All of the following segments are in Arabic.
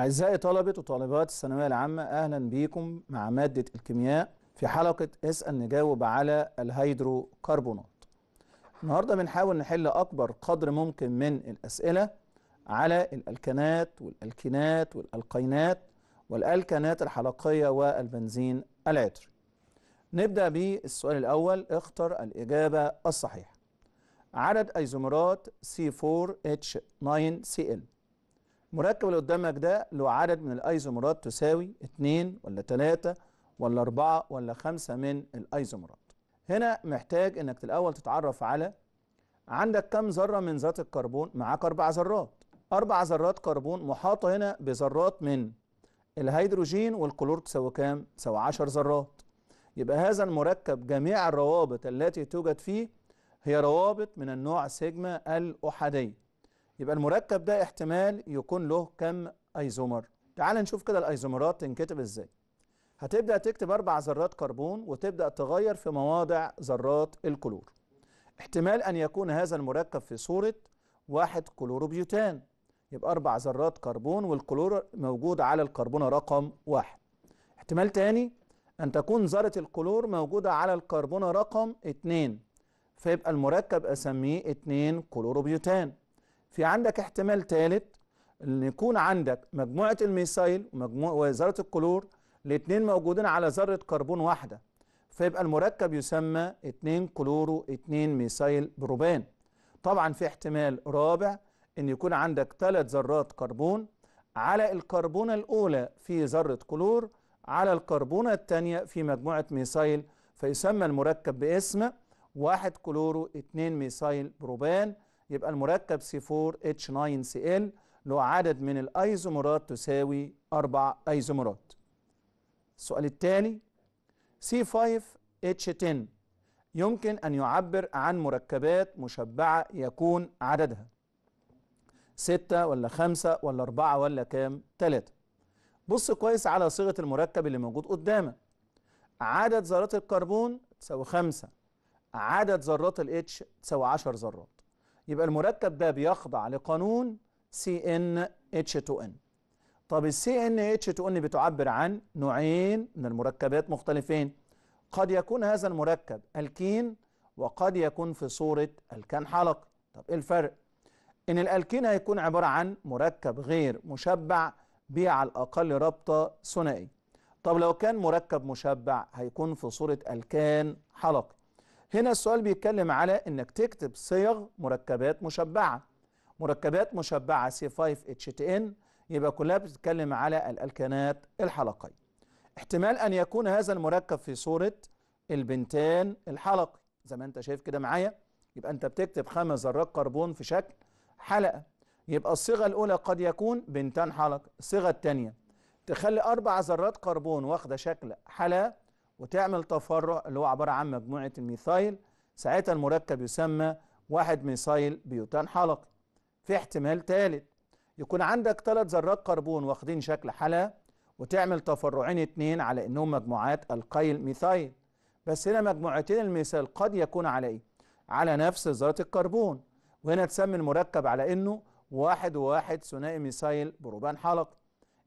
أعزائي طلبة وطالبات الثانوية العامة أهلا بيكم مع مادة الكيمياء في حلقة اسأل نجاوب على الهيدروكربونات النهاردة بنحاول نحل أكبر قدر ممكن من الأسئلة على الألكانات والألكينات والألقينات والألكانات الحلقية والبنزين العطري نبدأ بالسؤال الأول اختر الإجابة الصحيحة عدد أيزومرات C4H9Cl المركب اللي قدامك ده له عدد من الايزومرات تساوي 2 ولا 3 ولا 4 ولا 5 من الايزومرات هنا محتاج انك الاول تتعرف على عندك كم ذره من ذات الكربون معاك اربع ذرات اربع ذرات كربون محاطه هنا بذرات من الهيدروجين والكلور تساوي كام تساوي 10 ذرات يبقى هذا المركب جميع الروابط التي توجد فيه هي روابط من النوع سيجما الأحادية يبقى المركب ده احتمال يكون له كم ايزومر تعال نشوف كده الايزومرات تنكتب ازاي هتبدأ تكتب أربع ذرات كربون وتبدأ تغير في مواضع ذرات الكلور احتمال أن يكون هذا المركب في صورة واحد كلوروبيوتان يبقى أربع ذرات كربون والكلور موجود على الكربون رقم واحد احتمال تاني أن تكون ذرة الكلور موجودة على الكربون رقم اتنين فيبقى المركب أسميه اتنين كلوروبيوتان في عندك احتمال ثالث ان يكون عندك مجموعه الميثايل ومجموعه وذره الكلور الاثنين موجودين على ذره كربون واحده فيبقى المركب يسمى 2 كلورو 2 ميثايل بروبان طبعا في احتمال رابع ان يكون عندك ثلاث ذرات كربون على الكربونه الاولى في ذره كلور على الكربونه الثانيه في مجموعه ميثايل فيسمى المركب باسم 1 كلورو 2 ميثايل بروبان يبقى المركب C4H9Cl له عدد من الايزومرات تساوي أربع ايزومرات السؤال التالي C5H10 يمكن أن يعبر عن مركبات مشبعة يكون عددها ستة ولا خمسة ولا أربعة ولا كام تلاتة بص كويس على صيغة المركب اللي موجود قدامك عدد ذرات الكربون تساوي خمسة عدد ذرات الاتش تساوي عشر ذرات يبقى المركب ده بيخضع لقانون سي ان اتش 2 ان طب السي ان اتش 2 ان بتعبر عن نوعين من المركبات مختلفين قد يكون هذا المركب الكين وقد يكون في صورة الكان حلقي طب ايه الفرق ان الالكين هيكون عبارة عن مركب غير مشبع بي على الاقل رابطة ثنائي طب لو كان مركب مشبع هيكون في صورة الكان حلقي هنا السؤال بيتكلم على انك تكتب صيغ مركبات مشبعه مركبات مشبعه C5HTN ان يبقي كلها بتتكلم على الالكانات الحلقيه احتمال ان يكون هذا المركب في صوره البنتان الحلقي زي ما انت شايف كده معايا يبقى انت بتكتب خمس ذرات كربون في شكل حلقه يبقى الصيغه الاولى قد يكون بنتان حلقه الصيغه الثانيه تخلي اربع ذرات كربون واخده شكل حلقه وتعمل تفرع اللي هو عبارة عن مجموعة الميثايل ساعتها المركب يسمى واحد ميثايل بيوتان حلقي في احتمال ثالث يكون عندك ثلاث ذرات كربون واخدين شكل حلقة وتعمل تفرعين اتنين على انهم مجموعات القيل ميثايل بس هنا مجموعتين الميثايل قد يكون على ايه؟ على نفس ذرات الكربون وهنا تسمي المركب على انه واحد وواحد ثنائي ميثايل بروبان حلقي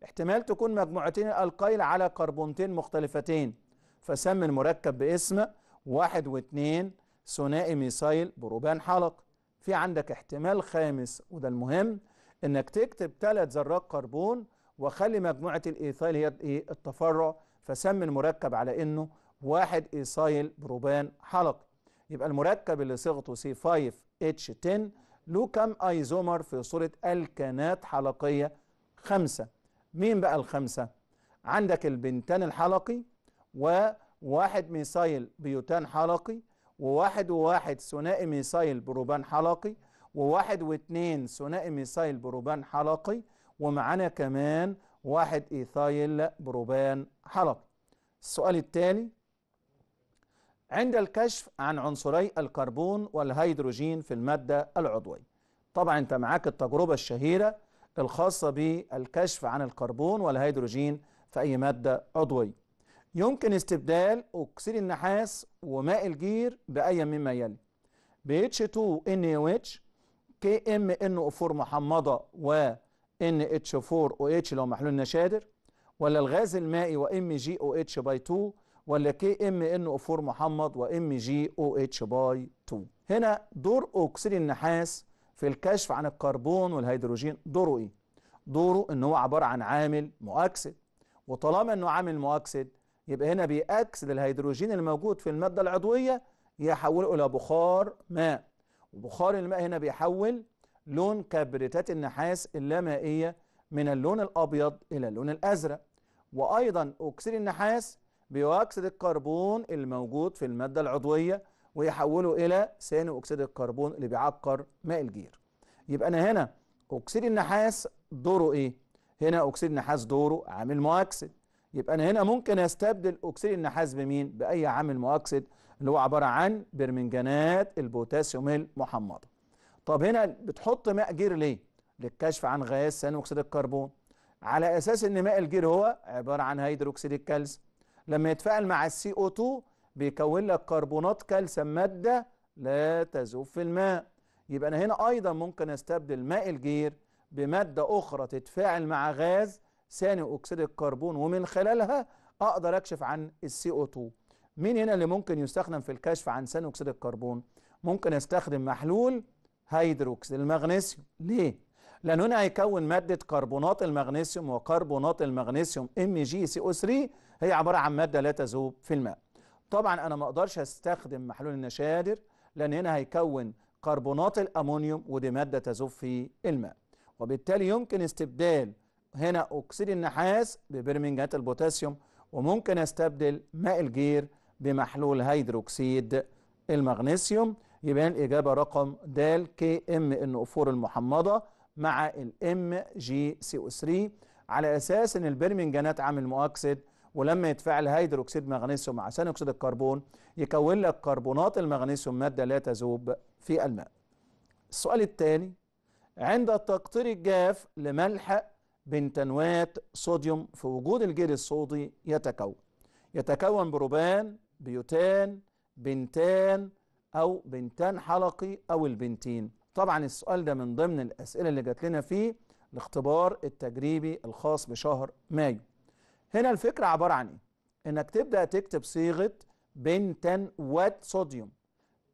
احتمال تكون مجموعتين القيل على كربونتين مختلفتين فسمي المركب باسم واحد واثنين ثنائي ميثايل بروبان حلق في عندك احتمال خامس وده المهم انك تكتب ثلاث ذرات كربون وخلي مجموعة الايثايل هي ايه التفرع فسمي المركب على انه واحد ايثايل بروبان حلق يبقى المركب اللي صيغته سي 5 h 10 له كم ايزومر في صورة الكانات حلقية خمسة مين بقى الخمسة؟ عندك البنتان الحلقي و واحد ميثايل بيوتان حلقي وواحد وواحد ثنائي ميثايل بروبان حلقي وواحد واثنين ثنائي ميثايل بروبان حلقي ومعانا كمان واحد ايثايل بروبان حلقي السؤال التالي عند الكشف عن عنصري الكربون والهيدروجين في المادة العضوية طبعا انت معاك التجربة الشهيرة الخاصة بالكشف عن الكربون والهيدروجين في أي مادة عضوية يمكن استبدال أكسيد النحاس وماء الجير بأي مما يلي BH2NaOH KMNO4 محمضة و NH4OH لو محلول نشادر ولا الغاز المائي و MgOH باي 2 ولا KMNO4 محمض و MgOH باي 2 هنا دور أكسيد النحاس في الكشف عن الكربون والهيدروجين دوره إيه؟ دوره إن هو عبارة عن عامل مؤكسد وطالما إنه عامل مؤكسد يبقى هنا بيأكسد الهيدروجين الموجود في المادة العضوية يحوله إلى بخار ماء وبخار الماء هنا بيحول لون كبريتات النحاس اللامائية من اللون الأبيض إلى اللون الأزرق وأيضا أكسيد النحاس بيؤكسد الكربون الموجود في المادة العضوية ويحوله إلى ثاني أكسيد الكربون اللي بيعكر ماء الجير يبقى أنا هنا أكسيد النحاس دوره إيه؟ هنا أكسيد النحاس دوره عامل مؤكسد يبقى انا هنا ممكن استبدل اكسيد النحاس بمين باي عامل مؤكسد اللي هو عباره عن برمنجانات البوتاسيوم المحمضه طب هنا بتحط ماء جير ليه للكشف عن غاز ثاني اكسيد الكربون على اساس ان ماء الجير هو عباره عن هيدروكسيد الكالس لما يتفاعل مع السي او 2 بيكون لك كربونات كالسيوم ماده لا تذوب في الماء يبقى انا هنا ايضا ممكن استبدل ماء الجير بماده اخرى تتفاعل مع غاز ثاني اكسيد الكربون ومن خلالها اقدر اكشف عن السي او 2 مين هنا اللي ممكن يستخدم في الكشف عن ثاني اكسيد الكربون ممكن استخدم محلول هيدروكسيد المغنيسيوم ليه لان هنا هيكون ماده كربونات المغنيسيوم وكربونات المغنيسيوم ام جي سي او 3 هي عباره عن ماده لا تذوب في الماء طبعا انا ما اقدرش استخدم محلول النشادر لان هنا هيكون كربونات الامونيوم ودي ماده تذوب في الماء وبالتالي يمكن استبدال هنا أكسيد النحاس ببرمنجات البوتاسيوم وممكن أستبدل ماء الجير بمحلول هيدروكسيد المغنيسيوم يبقى الإجابة رقم د كي ام النقفور المحمضة مع الام جي سي او 3 على أساس إن البرمنجانات عامل مؤكسد ولما يتفاعل هيدروكسيد مغنيسيوم مع ثاني أكسيد الكربون يكون لك كربونات المغنيسيوم مادة لا تذوب في الماء. السؤال الثاني عند التقطير الجاف لملح بنتنوات صوديوم في وجود الجيل الصودي يتكون يتكون بروبان بيوتان بنتان أو بنتان حلقي أو البنتين طبعا السؤال ده من ضمن الأسئلة اللي جات لنا في الاختبار التجريبي الخاص بشهر مايو هنا الفكرة عبارة عن إيه؟ إنك تبدأ تكتب صيغة بنتان وات صوديوم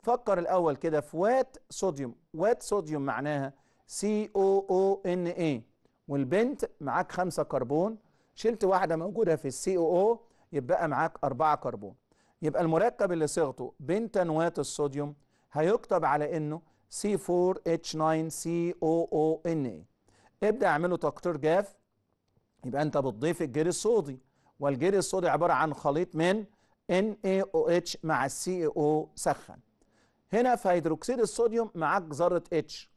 فكر الأول كده في وات صوديوم وات صوديوم معناها سي او او ان اي والبنت معاك خمسة كربون شلت واحدة موجودة في السي او او يبقى معاك أربعة كربون يبقى المركب اللي صيغته نوات الصوديوم هيكتب على انه C4H9COONA ابدأ اعمله تقطير جاف يبقى انت بتضيف الجير الصودي والجير الصودي عبارة عن خليط من NaOH مع او سخن هنا في هيدروكسيد الصوديوم معاك ذرة H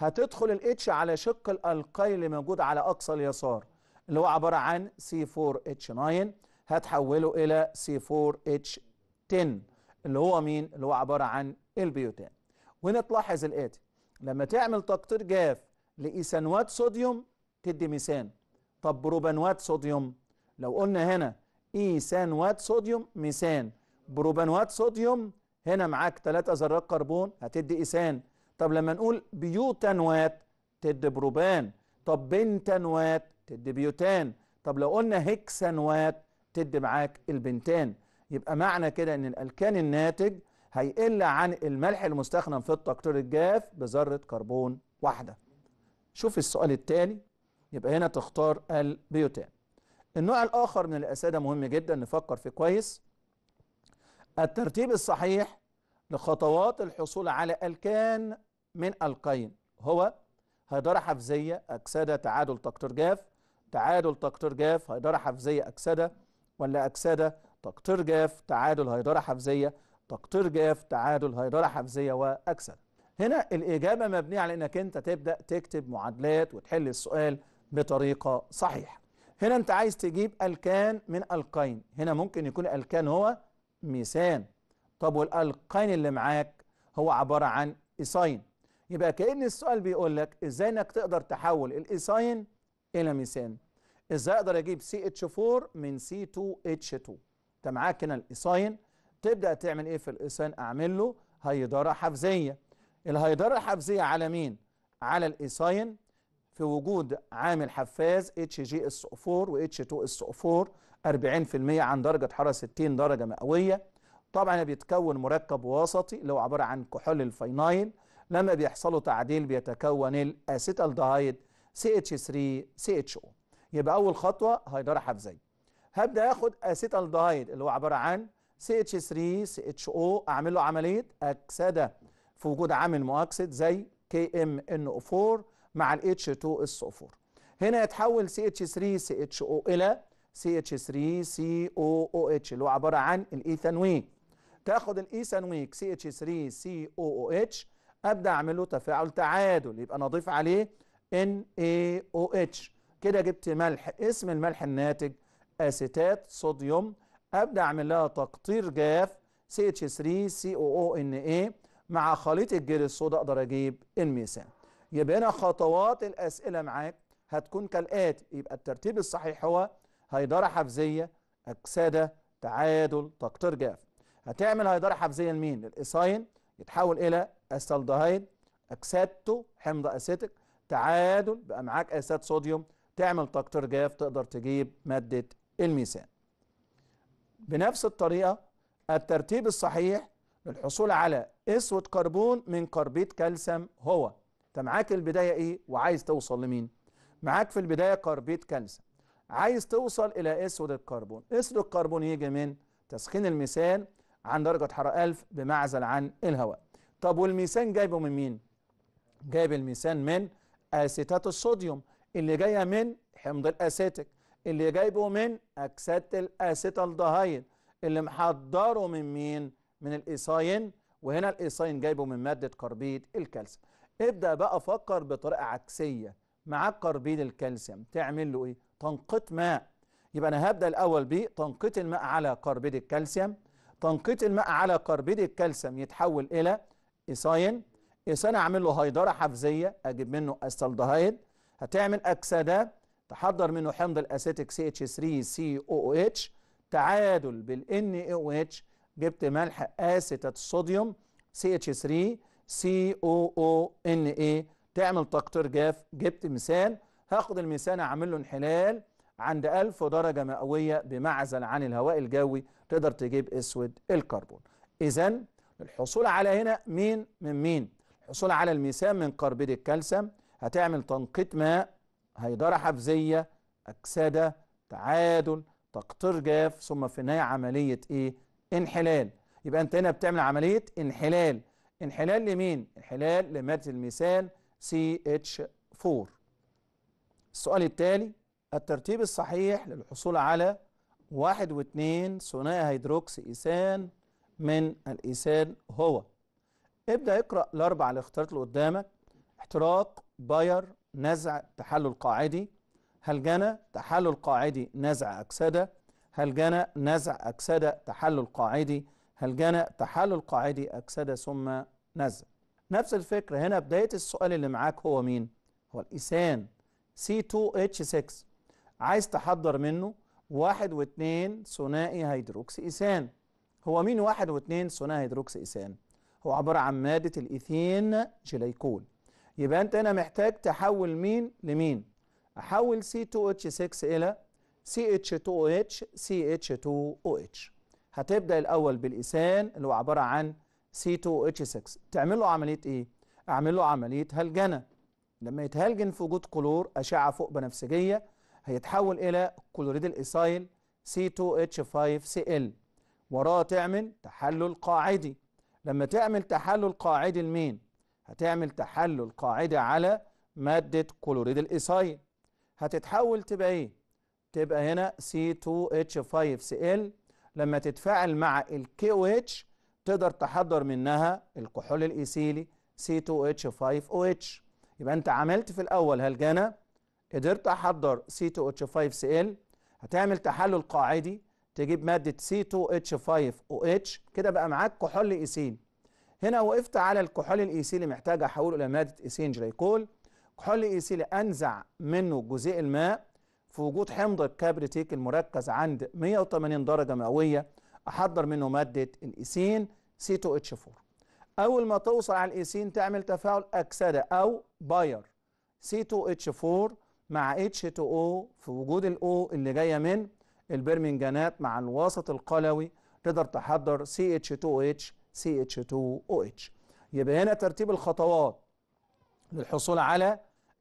هتدخل الاتش على شق الالقايل اللي موجود على اقصى اليسار اللي هو عباره عن C4H9 هتحوله الى C4H10 اللي هو مين؟ اللي هو عباره عن البيوتان. وهنا تلاحظ الاتي لما تعمل تقطير جاف لايثانوات صوديوم تدي ميثان. طب بروبانوات صوديوم لو قلنا هنا ايثانوات صوديوم ميثان بروبانوات صوديوم هنا معاك ثلاثة ذرات كربون هتدي ايثان طب لما نقول بيوتانوات تدي بروبان طب بنتانوات تدي بيوتان طب لو قلنا هكسانوات تدي معاك البنتان يبقى معنى كده ان الالكان الناتج هيقل عن الملح المستخدم في التقطير الجاف بذره كربون واحده شوف السؤال التالي يبقى هنا تختار البيوتان النوع الآخر من الأسادة مهم جدا نفكر فيه كويس الترتيب الصحيح لخطوات الحصول على ألكان من القين هو هيدرة حفزية أكسدة تعادل تقطير جاف تعادل تقطير جاف هيدرة حفزية أكسدة ولا أكسدة تقطير جاف تعادل هيدرة حفزية تقطير جاف تعادل هيدرة حفزية وأكسدة هنا الإجابة مبنية على أنك أنت تبدأ تكتب معادلات وتحل السؤال بطريقة صحيحة هنا أنت عايز تجيب ألكان من ألقين هنا ممكن يكون ألكان هو ميسان طب والألقين اللي معاك هو عبارة عن إيساين يبقى كأن السؤال بيقول لك ازاي انك تقدر تحول الإيساين الى ميثان ازاي اقدر اجيب سي اتش 4 من سي 2 اتش 2 انت معاك هنا الإيساين تبدا تعمل ايه في الإيساين؟ اعمل له هيداره حفزيه الهيداره الحفزيه على مين على الإيساين في وجود عامل حفاز اتش جي اس 4 واتش 2 اس 4 40% عن درجه حراره 60 درجه مئويه طبعا بيتكون مركب وسطي اللي هو عباره عن كحول الفينايل لما بيحصلوا تعديل بيتكون الاسيتالدهايد سي اتش 3 سي اتش او يبقى اول خطوه هيدره حفزيه هبدا اخد اسيتالدهايد اللي هو عباره عن سي اتش 3 سي اتش او اعمل له عمليه اكسده في وجود عامل مؤكسد زي كي ام ان او 4 مع الاتش 2 اس او 4 هنا يتحول سي اتش 3 سي اتش او الى سي اتش 3 سي او او اتش اللي هو عباره عن الايثانويك e تاخد الايثانويك سي اتش 3 سي او او اتش ابدا اعمل له تفاعل تعادل يبقى انا اضيف عليه NaOH كده جبت ملح اسم الملح الناتج اسيتات صوديوم ابدا اعمل لها تقطير جاف CH3COONA مع خليط الجير الصودا اقدر اجيب الميثان يبقى هنا خطوات الاسئله معاك هتكون كالاتي يبقى الترتيب الصحيح هو هيداره حفزيه اكسده تعادل تقطير جاف هتعمل هيداره حفزيه لمين؟ للاساين يتحول الى استالدهايد اكساتو حمض أسيتك تعادل بقى معاك اسات صوديوم تعمل تكتر جاف تقدر تجيب مادة الميثان بنفس الطريقة الترتيب الصحيح للحصول على اسود كربون من كربيد كالسيوم هو انت معاك البداية ايه وعايز توصل لمين معاك في البداية كربيد كالسيوم عايز توصل الى اسود الكربون اسود الكربون يجي من تسخين الميثان عن درجة حرارة 1000 بمعزل عن الهواء طب والميثان جايبه من مين جايب الميثان من اسيتات الصوديوم اللي جايه من حمض الاسيتك اللي جايبه من اكسات دهايد اللي محضره من مين من الايساين وهنا الايساين جايبه من ماده كربيد الكالسيوم ابدا بقى فكر بطريقه عكسيه معاك كربيد الكالسيوم تعمل له ايه تنقيط ماء يبقى انا هبدا الاول بتنقيط الماء على كربيد الكالسيوم تنقيط الماء على كربيد الكالسيوم يتحول الى إيساين إيساين أعمل له هيدره حفزيه اجيب منه أستالدهايد هتعمل اكسده تحضر منه حمض الاسيتك سي اتش 3 سي او او اتش تعادل بالان اي او اتش جبت ملح اسيتات الصوديوم سي اتش 3 سي او او ان اي تعمل تقطير جاف جبت ميثان هاخد الميثان اعمل له انحلال عند 1000 درجه مئويه بمعزل عن الهواء الجوي تقدر تجيب اسود الكربون اذا الحصول على هنا مين من مين الحصول على الميثان من كربيد الكالسيوم هتعمل تنقيط ماء هيدرة حفزية أكسدة تعادل تقطير جاف ثم في النهاية عملية إيه؟ انحلال يبقى أنت هنا بتعمل عملية انحلال انحلال لمين؟ انحلال لمادة الميثان CH4 السؤال التالي الترتيب الصحيح للحصول على واحد واثنين ثنائي هيدروكسي إيثان من الإنسان هو ابدأ اقرأ الأربع الاختيارات اللي قدامك احتراق باير نزع تحلل قاعدي هلجنة تحلل قاعدي نزع أكسدة هلجنة نزع أكسدة تحلل قاعدي هلجنة تحلل قاعدي أكسدة ثم نزع نفس الفكرة هنا بداية السؤال اللي معاك هو مين؟ هو الإيثان C2H6 عايز تحضر منه واحد واثنين ثنائي هيدروكسي إيثان هو مين واحد واثنين ثنائي إيثان؟ هو عبارة عن مادة الإيثين جليكول يبقى أنت هنا محتاج تحول مين لمين أحول C2H6 إلى CH2OH CH2OH هتبدأ الأول بالإيثان اللي هو عبارة عن C2H6 تعمل له عملية إيه؟ أعمل له عملية هلجنة لما يتهلجن في وجود كلور أشعة فوق بنفسجية هيتحول إلى كلوريد الايثايل c 2 C2H5Cl وراه تعمل تحلل قاعدي لما تعمل تحلل قاعدي لمين هتعمل تحلل قاعدي على مادة كلوريد الإيسايل هتتحول تبقى إيه تبقى هنا C2H5Cl لما تتفاعل مع ال KOH تقدر تحضر منها الكحول الإيثيلي C2H5OH يبقى أنت عملت في الأول هالجنه قدرت أحضر C2H5Cl هتعمل تحلل قاعدي تجيب ماده سي 2 اتش 5 او اتش كده بقى معاك كحول إيسين هنا وقفت على الكحول اللي محتاج احوله الى ماده إيسين جليكول كحول الايثيلي انزع منه جزيء الماء في وجود حمض الكبريتيك المركز عند 180 درجه مئويه احضر منه ماده الايسين سي 2 اتش 4 اول ما توصل على الإيسين تعمل تفاعل اكسده او باير سي 2 اتش 4 مع اتش 2 او في وجود الاو اللي جايه من البرمنجانات مع الوسط القلوي تقدر تحضر CH2OH CH2OH يبقى هنا ترتيب الخطوات للحصول على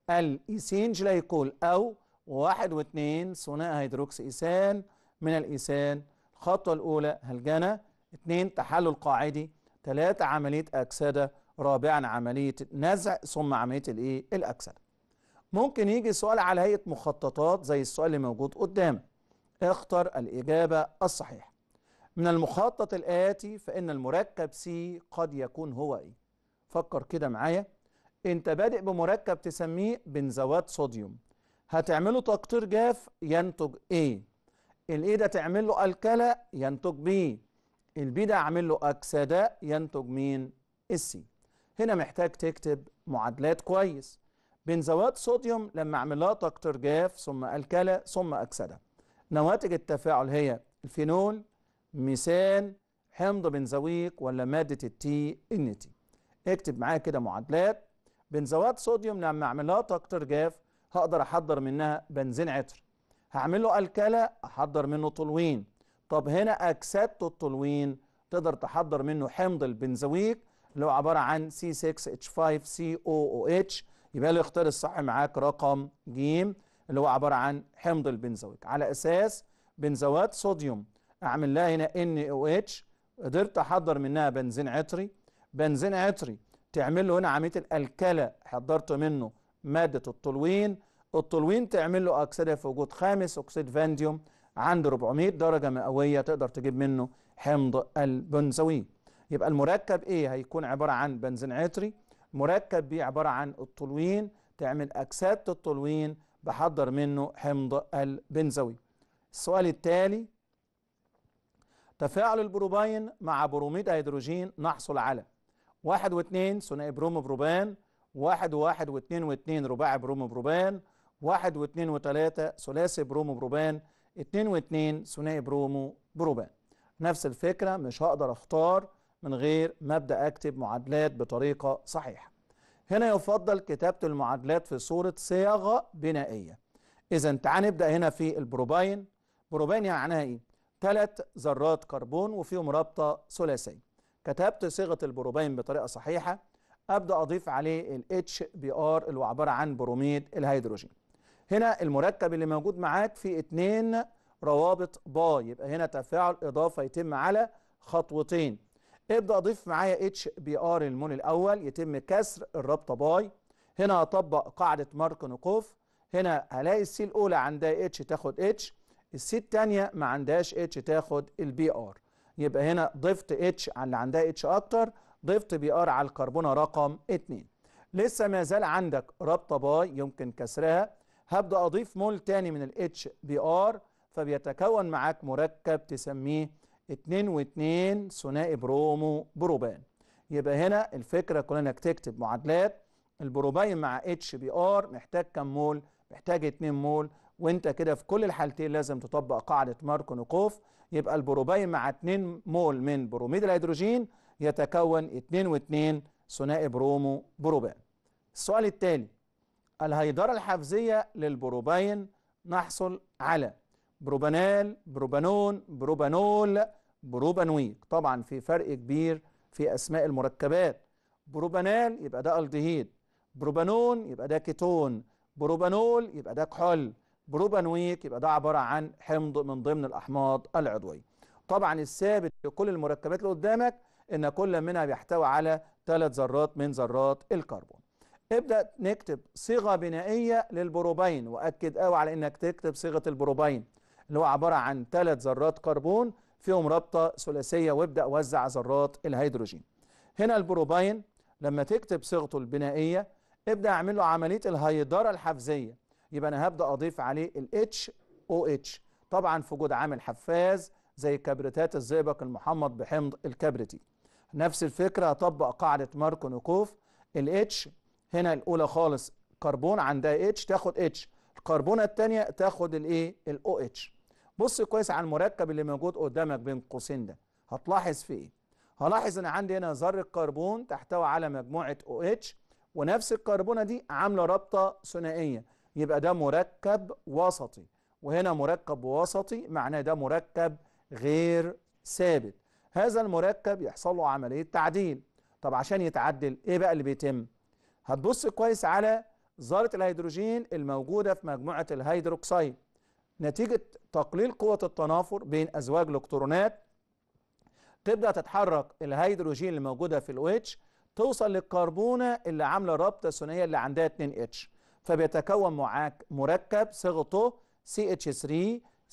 الايسين جلايكول او واحد واثنين ثناء هيدروكس إيسان من الإيسان الخطوه الاولى هلجنه اثنين تحلل قاعدي ثلاثه عمليه اكسده رابعا عمليه نزع ثم عمليه الايه الاكسده ممكن يجي سؤال على هيئه مخططات زي السؤال اللي موجود قدامك اختر الإجابة الصحيحة من المخطط الآتي فإن المركب سي قد يكون هو إيه فكر كده معايا أنت بادئ بمركب تسميه بنزوات صوديوم هتعمله تقطير جاف ينتج A الإيه ده تعمل له الكلا ينتج B البي ده أعمل له أكسداء ينتج مين السي هنا محتاج تكتب معادلات كويس بنزوات صوديوم لما أعمل لها تقطير جاف ثم الكلا ثم أكسدة نواتج التفاعل هي الفينول ميثان حمض بنزويق ولا مادة التي ان تي اكتب معايا كده معادلات بنزوات صوديوم لما نعم، اعملها تكتر جاف هقدر احضر منها بنزين عطر هعمل له الكلى احضر منه طولوين طب هنا اكسدته الطولوين تقدر تحضر منه حمض البنزويق اللي هو عباره عن C6H5COOH يبقى الاختيار الصح معاك رقم ج اللي هو عبارة عن حمض البنزويك على أساس بنزوات صوديوم أعمل لها هنا NOH قدرت أحضر منها بنزين عطري بنزين عطري تعمل له هنا عملية الألكلة حضرت منه مادة التلوين التلوين تعمل له أكسدة في وجود خامس أكسيد فانديوم عند 400 درجة مئوية تقدر تجيب منه حمض البنزوين يبقى المركب ايه هيكون عبارة عن بنزين عطري مركب بيه عبارة عن التلوين تعمل أكسدة التلوين بحضر منه حمض البنزوي السؤال التالي تفاعل البروباين مع بروميد هيدروجين نحصل على واحد واثنين ثنائي بروم بروبان واحد وواحد واثنين واثنين رباعي بروم بروبان واحد واثنين وثلاثة ثلاثي بروم بروبان اثنين واثنين ثنائي برومو بروبان نفس الفكرة مش هقدر اختار من غير ما ابدا اكتب معادلات بطريقة صحيحة هنا يفضل كتابة المعادلات في صورة صياغة بنائية إذا تعال نبدأ هنا في البروباين بروباين يعني إيه؟ ثلاث ذرات كربون وفيهم رابطة ثلاثية كتبت صيغة البروباين بطريقة صحيحة أبدأ أضيف عليه الـ HBr اللي هو عبارة عن بروميد الهيدروجين هنا المركب اللي موجود معاك فيه اتنين روابط باي يبقى هنا تفاعل إضافة يتم على خطوتين ابدا اضيف معايا اتش بي ار المول الاول يتم كسر الرابطه باي هنا اطبق قاعده ماركنوكوف هنا هلاقي السي الاولى عندها اتش تاخد اتش السي الثانيه ما عندهاش اتش تاخد البي ار يبقى هنا ضفت اتش على اللي عندها اتش اكتر ضفت بي ار على الكربونه رقم 2 لسه ما زال عندك رابطه باي يمكن كسرها هبدا اضيف مول تاني من الاتش بي ار فبيتكون معاك مركب تسميه 2 و2 ثنائي برومو بروبان يبقى هنا الفكره كلها انك تكتب معادلات البروبين مع اتش بي ار محتاج كم مول محتاج 2 مول وانت كده في كل الحالتين لازم تطبق قاعده ماركونوكوف يبقى البروبين مع 2 مول من بروميد الهيدروجين يتكون 2 و2 ثنائي برومو بروبان السؤال التالي الهيدرة الحفزية للبروبين نحصل على بروبانال بروبانون بروبانول بروبانويل طبعا في فرق كبير في أسماء المركبات بروبانال يبقى ده الدهيد بروبانون يبقى ده كيتون بروبانول يبقى ده كحول بروبانويك يبقى ده عبارة عن حمض من ضمن الأحماض العضوية طبعا الثابت لكل المركبات اللي قدامك ان كل منها بيحتوي على ثلاث ذرات من ذرات الكربون ابدأ نكتب صيغة بنائية للبروبين وأكد قوي على انك تكتب صيغة البروبين اللي هو عبارة عن ثلاث ذرات كربون فيهم رابطة ثلاثية وابدأ وزع ذرات الهيدروجين هنا البروباين لما تكتب صيغته البنائية ابدأ اعمل له عملية الهيدرة الحفزية يبقى أنا هبدأ أضيف عليه او HOH طبعا في وجود عامل حفاز زي كبريتات الزئبق المحمض بحمض الكبريتي نفس الفكرة هطبق قاعدة ماركو نيكوف H هنا الأولى خالص كربون عندها H تاخد H الكربونة الثانية تاخد الايه ال OH بص كويس على المركب اللي موجود قدامك بين قوسين ده هتلاحظ فيه ايه هلاحظ ان عندي هنا ذره كربون تحتوي على مجموعه او اتش ونفس الكربونه دي عامله رابطه ثنائيه يبقى ده مركب وسطي وهنا مركب وسطي معناه ده مركب غير ثابت هذا المركب يحصل له عمليه تعديل طب عشان يتعدل ايه بقى اللي بيتم هتبص كويس على ذره الهيدروجين الموجوده في مجموعه الهيدروكسيد نتيجه تقليل قوة التنافر بين أزواج الإلكترونات تبدأ تتحرك الهيدروجين اللي موجودة في ال OH توصل للكربونة اللي عاملة رابطة ثنائية اللي عندها 2H فبيتكون معاك مركب صيغته CH3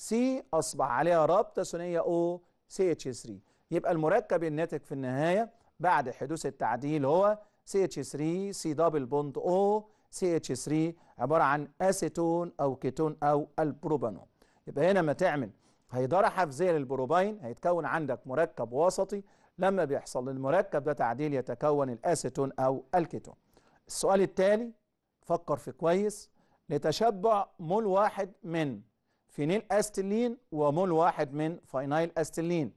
C أصبح عليها رابطة ثنائية O CH3 يبقى المركب الناتج في النهاية بعد حدوث التعديل هو CH3 C دبل بوند O CH3 عبارة عن أسيتون أو كيتون أو البروبانون يبقى هنا ما تعمل هيداره حفزيه للبروباين هيتكون عندك مركب وسطي لما بيحصل للمركب ده تعديل يتكون الاسيتون او الكيتون السؤال التالي فكر في كويس لتشبع مول واحد من فينيل أستلين ومول واحد من فاينيل أستلين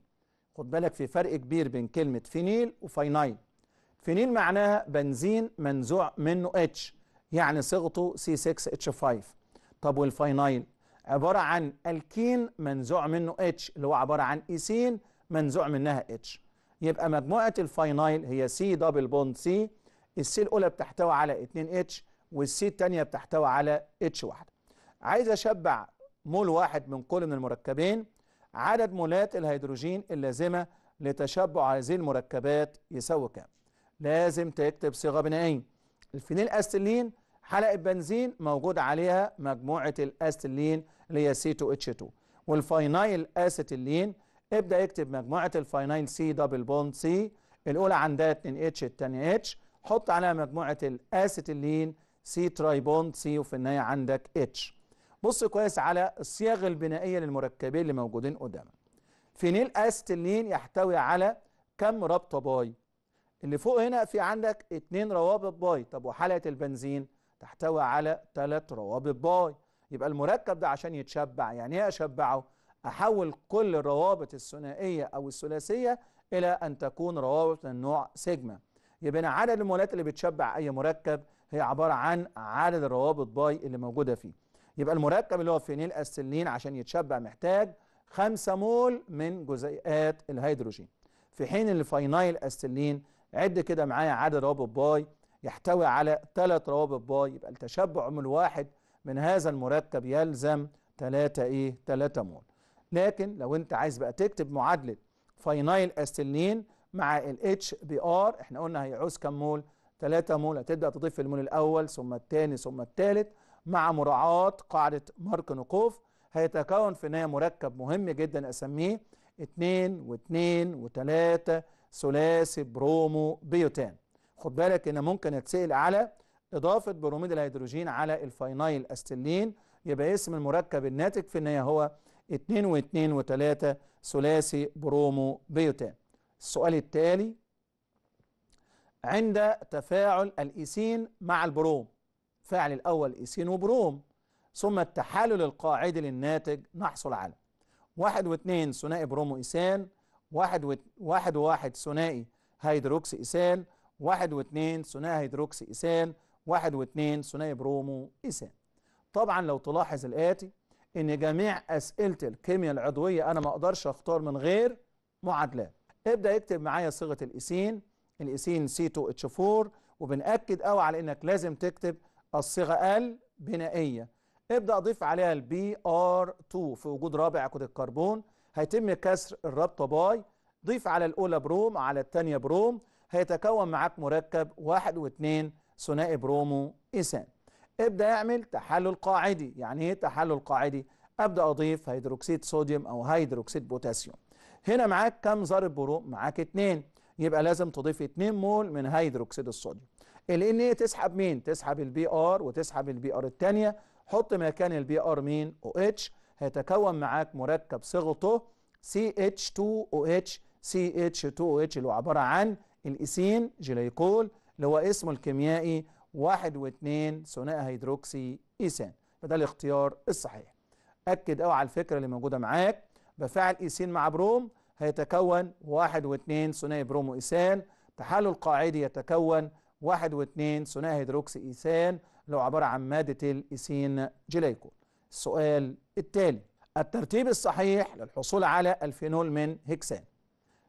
خد بالك في فرق كبير بين كلمة فينيل وفاينيل فينيل معناها بنزين منزوع منه اتش يعني صيغته C6H5 طب والفاينيل عبارة عن الكين منزوع منه اتش اللي هو عبارة عن ايسين منزوع منها اتش يبقى مجموعة الفاينايل هي سي دبل بوند سي السي الأولى بتحتوي على 2 اتش والسي الثانية بتحتوي على اتش واحد عايز أشبع مول واحد من كل من المركبين عدد مولات الهيدروجين اللازمة لتشبع هذه المركبات يساوي كام لازم تكتب صيغة بنائية الفينيل أستلين حلقة بنزين موجود عليها مجموعة الأستيلين اللي هي سي 2 اتش 2 والفاينايل أستيلين ابدأ اكتب مجموعة الفاينايل سي دبل بوند سي الأولى عندها 2 اتش الثانية اتش حط عليها مجموعة الأستيلين سي تراي بوند سي وفي النهاية عندك اتش بص كويس على الصياغ البنائية للمركبين اللي موجودين قدامك فينيل أستيلين يحتوي على كم رابطة باي اللي فوق هنا في عندك اتنين روابط باي طب وحلقة البنزين تحتوي على ثلاث روابط باي يبقى المركب ده عشان يتشبع يعني ايه اشبعه احول كل الروابط الثنائيه او الثلاثيه الى ان تكون روابط من نوع سيجما يبقى هنا عدد المولات اللي بتشبع اي مركب هي عباره عن عدد الروابط باي اللي موجوده فيه يبقى المركب اللي هو فينيل استيلين عشان يتشبع محتاج 5 مول من جزيئات الهيدروجين في حين الفاينيل استيلين عد كده معايا عدد روابط باي يحتوي على ثلاث روابط باي يبقى التشبع من الواحد من هذا المركب يلزم ثلاثة ايه ثلاثة مول لكن لو انت عايز بقى تكتب معادله فاينايل استلين مع الاتش بي ار احنا قلنا هيعوز كام مول ثلاثه مول هتبدا تضيف المول الاول ثم الثاني ثم الثالث مع مراعاه قاعده مارك نوكوف هيتكون في النهايه مركب مهم جدا اسميه 2 و2 و3 ثلاثي برومو بيوتان خد بالك ان ممكن يتسال على اضافه بروميد الهيدروجين على الفاينيل استلين يبقى اسم المركب الناتج في النهايه هو 2 و2 و3 ثلاثي برومو بيوتان السؤال التالي عند تفاعل الايسين مع البروم فعل الاول ايسين وبروم ثم التحلل القاعدي للناتج نحصل على واحد واثنين ثنائي برومو إيسان واحد, و... واحد ثنائي هيدروكسي إيسان واحد واثنين ثنائي هيدروكسي ايسان واحد واثنين ثنائي برومو ايسان طبعا لو تلاحظ الآتي إن جميع أسئلة الكيمياء العضوية أنا ما أقدرش أختار من غير معادلات ابدأ اكتب معايا صيغه الايسين الايسين سي الإيثين اتش 4 وبنأكد قوي على إنك لازم تكتب الصيغة البنائية ابدأ أضيف عليها البي ار 2 في وجود رابع عقود الكربون هيتم كسر الرابطة باي ضيف على الأولى بروم على الثانية بروم هيتكون معاك مركب واحد واثنين ثنائي برومو إيسان ابدأ اعمل تحلل قاعدي يعني ايه تحلل قاعدي ابدا اضيف هيدروكسيد صوديوم او هيدروكسيد بوتاسيوم هنا معاك كم ذره بروم معاك اثنين يبقى لازم تضيف 2 مول من هيدروكسيد الصوديوم ال ان ايه تسحب مين تسحب البي ار وتسحب البي ار الثانيه حط مكان البي ار مين او اتش هيتكون معاك مركب صيغته سي اتش 2 او اتش سي اتش 2 او اتش اللي هو عباره عن الإيسين جليكول اللي هو اسمه الكيميائي واحد واثنين ثنائي هيدروكسي إيسان فده الاختيار الصحيح أكد أوي على الفكرة اللي موجودة معاك بفعل إيسين مع بروم هيتكون واحد واثنين ثنائي برومو ايسان تحلل قاعدي يتكون واحد واثنين ثنائي هيدروكسي إيسان اللي هو عبارة عن مادة الإيسين جليكول السؤال التالي الترتيب الصحيح للحصول على الفينول من هكسان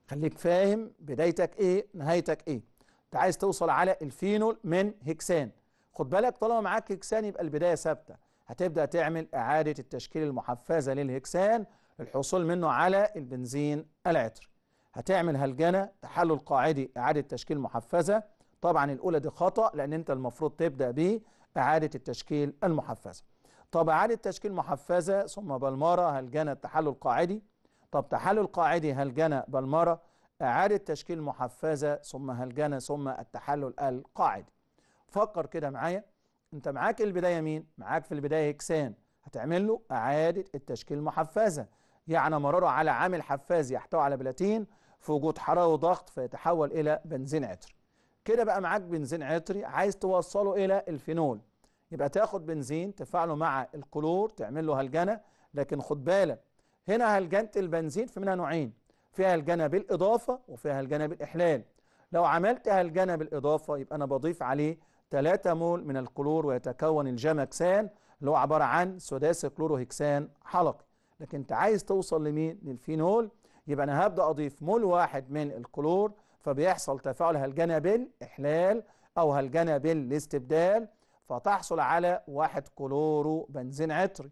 خليك فاهم بدايتك ايه نهايتك ايه انت عايز توصل على الفينول من هكسان خد بالك طالما معاك هكسان يبقى البدايه ثابته هتبدا تعمل اعاده التشكيل المحفزه للهكسان للحصول منه على البنزين العطر هتعمل هلجنه تحلل قاعدي اعاده تشكيل محفزه طبعا الاولى دي خطا لان انت المفروض تبدا بيه اعاده التشكيل المحفزه طب اعاده تشكيل محفزه ثم بالمره هلجنه تحلل قاعدي طب تحلل قاعدي هلجنة بالمرة إعادة تشكيل محفزة ثم هلجنة ثم التحلل القاعدي فكر كده معايا أنت معاك البداية مين؟ معاك في البداية هكسان هتعمل له إعادة التشكيل محفزة يعني مراره على عامل حفاز يحتوي على بلاتين في وجود حرارة وضغط فيتحول إلى بنزين عطري كده بقى معاك بنزين عطري عايز توصله إلى الفينول يبقى تاخد بنزين تفعله مع الكلور تعمل له هلجنة لكن خد بالك هنا هلجنة البنزين في منها نوعين فيها هلجنة بالإضافة وفيها هلجنة بالإحلال لو عملت هلجنة بالإضافة يبقى أنا بضيف عليه 3 مول من الكلور ويتكون الجاماكسان اللي هو عبارة عن سداسي كلوروهكسان حلقي لكن أنت عايز توصل لمين؟ للفينول يبقى أنا هبدأ أضيف مول واحد من الكلور فبيحصل تفاعل هلجنة بالإحلال أو هلجنة بالاستبدال فتحصل على واحد كلورو بنزين عطري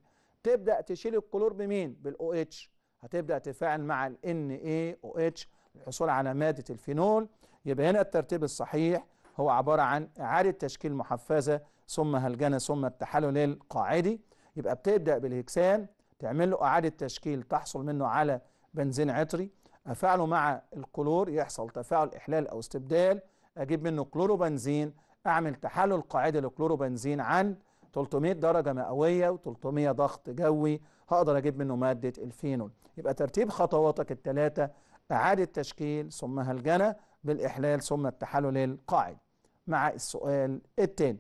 تبدا تشيل الكلور بمين بالاو اتش هتبدا تفاعل مع ال ان اي او اتش للحصول على ماده الفينول يبقى هنا الترتيب الصحيح هو عباره عن اعاده تشكيل محفزه ثم هلجنه ثم التحلل القاعدي يبقى بتبدا بالهكسان تعمل له اعاده تشكيل تحصل منه على بنزين عطري افعله مع الكلور يحصل تفاعل احلال او استبدال اجيب منه كلورو بنزين اعمل تحلل قاعدي بنزين عن 300 درجة مئوية و300 ضغط جوي هقدر أجيب منه مادة الفينول يبقى ترتيب خطواتك الثلاثة إعادة تشكيل ثم هلجنة بالإحلال ثم التحلل القاعد مع السؤال الثاني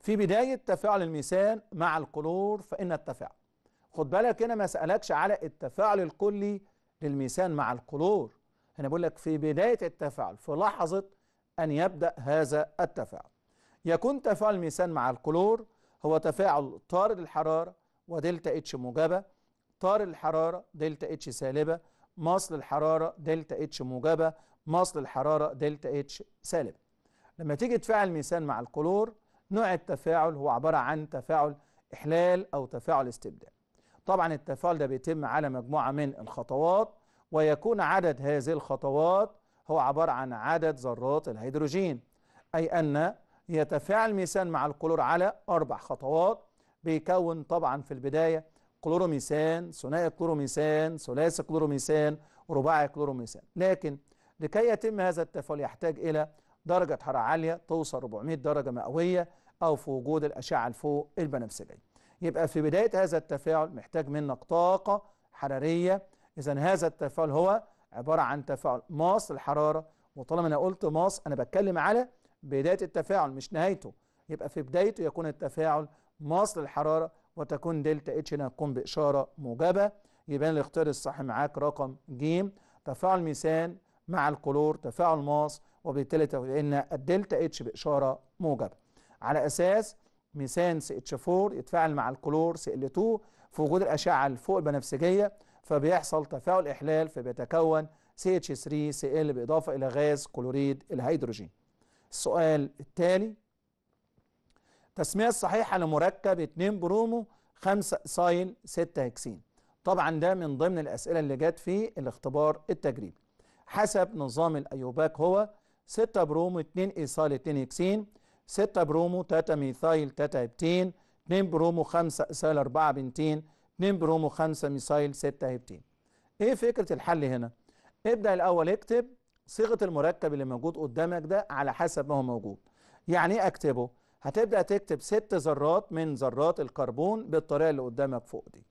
في بداية تفاعل الميثان مع الكلور فإن التفاعل خد بالك هنا ما سألكش على التفاعل الكلي للميثان مع الكلور هنا بقول لك في بداية التفاعل في لحظة أن يبدأ هذا التفاعل يكون تفاعل ميثان مع الكلور هو تفاعل طارد الحرارة ودلتا اتش موجبة طارد الحرارة دلتا اتش سالبة مصل الحرارة دلتا اتش موجبة مصل الحرارة دلتا اتش سالبة لما تيجي تفاعل ميثان مع الكلور نوع التفاعل هو عبارة عن تفاعل إحلال أو تفاعل استبدال طبعا التفاعل ده بيتم على مجموعة من الخطوات ويكون عدد هذه الخطوات هو عبارة عن عدد ذرات الهيدروجين أي أن يتفاعل ميثان مع الكلور على أربع خطوات بيكون طبعا في البداية كلوروميثان ثنائي كلوروميثان ثلاثي كلوروميثان رباعي كلوروميثان لكن لكي يتم هذا التفاعل يحتاج إلى درجة حرارة عالية توصل 400 درجة مئوية أو في وجود الأشعة الفوق البنفسجية يبقى في بداية هذا التفاعل محتاج منك طاقة حرارية إذا هذا التفاعل هو عبارة عن تفاعل ماس الحرارة وطالما أنا قلت ماس أنا بتكلم على بداية التفاعل مش نهايته يبقى في بدايته يكون التفاعل مصل الحرارة وتكون دلتا اتش هنا تكون بإشارة موجبة يبان الاختيار الصح معاك رقم ج تفاعل ميثان مع الكلور تفاعل ماس وبالتالي لأن الدلتا اتش بإشارة موجبة على أساس ميثان سي اتش 4 يتفاعل مع الكلور سي ال 2 في وجود الأشعة الفوق البنفسجية فبيحصل تفاعل إحلال فبيتكون سي اتش 3 سي ال بإضافة إلى غاز كلوريد الهيدروجين السؤال التالي تسمية الصحيحة لمركب 2 برومو 5 ساين 6 هكسين طبعا ده من ضمن الأسئلة اللي جت في الاختبار التجريبي حسب نظام الأيوباك هو 6 برومو 2 إيصال 2 هكسين 6 برومو 3 ميثايل 3 هبتين 2 برومو 5 إيصال 4 بنتين 2 برومو 5 ميثايل 6 هبتين ايه فكرة الحل هنا ابدأ الأول اكتب صيغه المركب اللي موجود قدامك ده على حسب ما هو موجود يعني ايه اكتبه هتبدا تكتب ست ذرات من ذرات الكربون بالطريقه اللي قدامك فوق دي